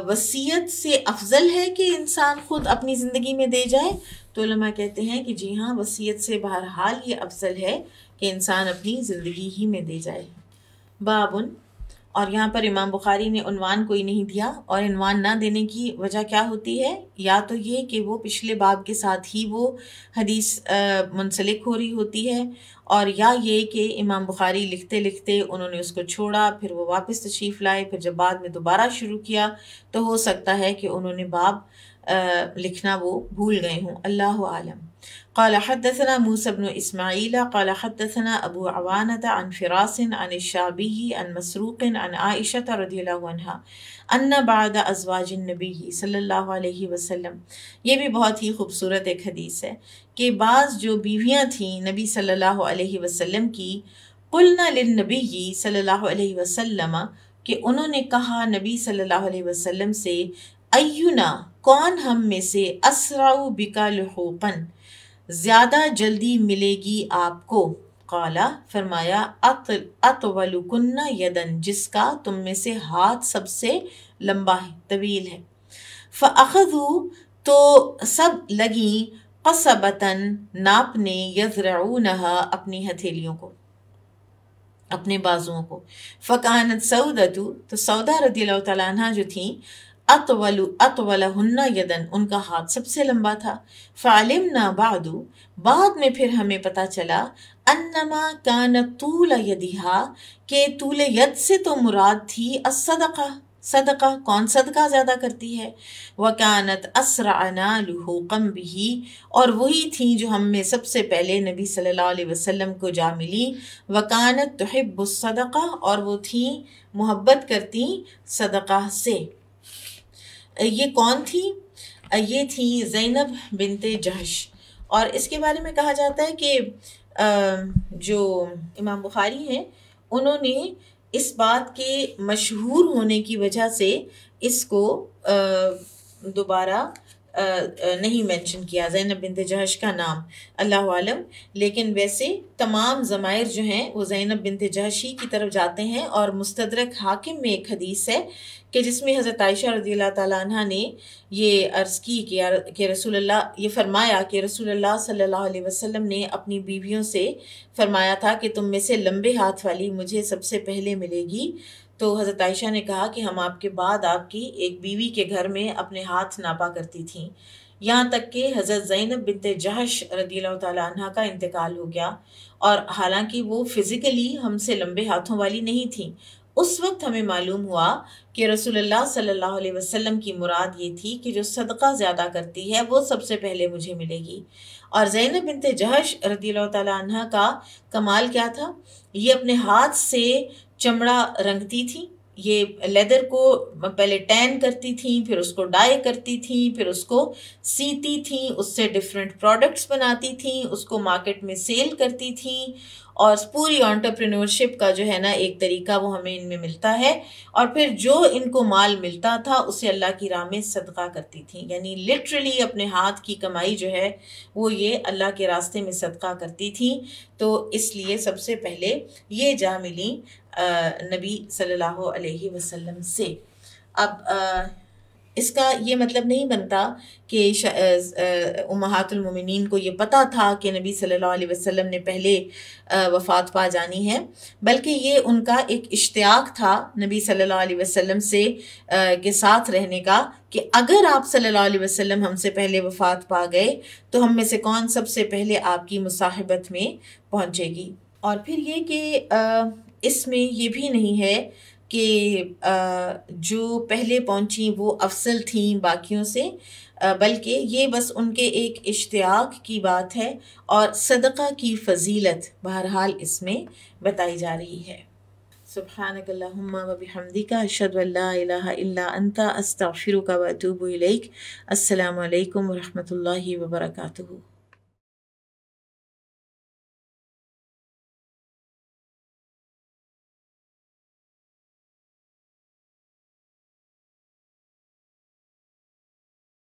वसीयत से अफजल है कि इंसान खुद अपनी ज़िंदगी में दे जाए तो लमा कहते हैं कि जी हाँ वसीयत से बहरहाल ये अफजल है कि इंसान अपनी ज़िंदगी ही में दे जाए बाबुन और यहाँ पर इमाम बुखारी ने उनवान कोई नहीं दिया और इनवान ना देने की वजह क्या होती है या तो ये कि वो पिछले बाब के साथ ही वो हदीस मुंसलिक हो रही होती है और या ये कि इमाम बुखारी लिखते लिखते उन्होंने उसको छोड़ा फिर वो वापस तशरीफ़ लाए फिर जब बाद में दोबारा शुरू किया तो हो सकता है कि उन्होंने बाब लिखना वो भूल गए हों अल्लाह आलम قال حدثنا موسى بن اسماعيل قال حدثنا ابو عوانه عن فراس عن الشعبي عن مسروق عن عائشه رضي الله عنها ان بعد ازواج النبي صلى الله عليه وسلم ये भी बहुत ही खूबसूरत एक हदीस है कि बाज़ जो बीवियाँ थीं नबी सल्लल्लाहु अलैहि वसल्लम की कुलना नबी सल्लल्लाहु अलैहि वसल्लम कि उन्होंने कहा नबी सल्लल्लाहु अलैहि वसल्लम से अयुना कौन हम में से असराउ बिका लहोपन ज़्यादा जल्दी मिलेगी आपको काला फरमाया अत अतवलुकन्ना यदन जिसका तुम में से हाथ सबसे लंबा है तवील है फ़खु तो सब लगी कसबतन नापने यजरऊनहा अपनी हथेलियों को अपने बाजुओं को फ़कानत सऊदतु तो सऊदा रदी तला जो थी अतवल अतवलहन्ना यदन उनका हाथ सबसे लंबा था फ़ालिम ना बाद में फिर हमें पता चला अन्नमा कान तूल यदिहा के तूल यद से तो मुराद थी असदका सदका कौन सदका ज़्यादा करती है वकानत असराना कम भी और वही थी जो हम में सबसे पहले नबी सल्लल्लाहु अलैहि वसल्लम को जा मिली वकानत तहब्बसदका और वो थी मोहब्बत करती सदका से ये कौन थी ये थी ज़ैनब बिनते जहश और इसके बारे में कहा जाता है कि जो इमाम बुखारी हैं उन्होंने इस बात के मशहूर होने की वजह से इसको दोबारा नहीं मेंशन किया ज़ैनब बिन जहश का नाम अल्लाह आलम लेकिन वैसे तमाम ज़मायर जो हैं वो ज़ैनब बिन ही की तरफ जाते हैं और मुस्तरक हाकिम में एक हदीस है कि जिसमें हज़रत आयशा रदी तह ने ये अर्ज़ की कि कि रसूल ये फ़रमाया कि रसूल सल्ला वसम ने अपनी बीवियों से फ़रमाया था कि तुम में से लंबे हाथ वाली मुझे सबसे पहले मिलेगी तो हज़रत आयशा ने कहा कि हम आपके बाद आपकी एक बीवी के घर में अपने हाथ नापा करती थी यहाँ तक कि हज़रत ज़ैनब बिन जहश रदी तह का इंतकाल हो गया और हालांकि वो फ़िज़िकली हमसे लंबे हाथों वाली नहीं थी उस वक्त हमें मालूम हुआ कि रसोल्ला सल्ला वसम की मुराद ये थी कि जो सदका ज़्यादा करती है वो सबसे पहले मुझे मिलेगी और ज़ैनब बिन जहश रदी तह का कमाल क्या था ये अपने हाथ से चमड़ा रंगती थी ये लेदर को पहले टैन करती थी फिर उसको डाई करती थी फिर उसको सीती थी उससे डिफरेंट प्रोडक्ट्स बनाती थी उसको मार्केट में सेल करती थी और पूरी ऑन्टरप्रेन्योरशिप का जो है ना एक तरीका वो हमें इनमें मिलता है और फिर जो इनको माल मिलता था उसे अल्लाह की राह में सदका करती थी यानी लिटरली अपने हाथ की कमाई जो है वो ये अल्लाह के रास्ते में सदका करती थी तो इसलिए सबसे पहले ये जा मिली नबी सल्लल्लाहु अलैहि वसल्लम से अब आ, इसका ये मतलब नहीं बनता कि उमहातुलमिन को ये पता था कि नबी सल्लल्लाहु अलैहि वसल्लम ने पहले वफ़ात पा जानी है बल्कि ये उनका एक इश्तियाक था नबी सल्लल्लाहु अलैहि वसल्लम से आ, के साथ रहने का कि अगर आप सल्लल्लाहु अलैहि वसल्लम हमसे पहले वफ़ात पा गए तो हम में से कौन सबसे पहले आपकी मुसाहबत में पहुँचेगी और फिर ये कि इसमें ये भी नहीं है कि जो पहले पहुंची वो अफसल थी बाकियों से बल्कि ये बस उनके एक इश्तियाक की बात है और सदक़ा की फ़जीलत बहरहाल इसमें बताई जा रही है सुबहानकल्लम वबिहमदिका अशद अंता अस्सलामु अलैकुम व रहमतुल्लाहि व वर्का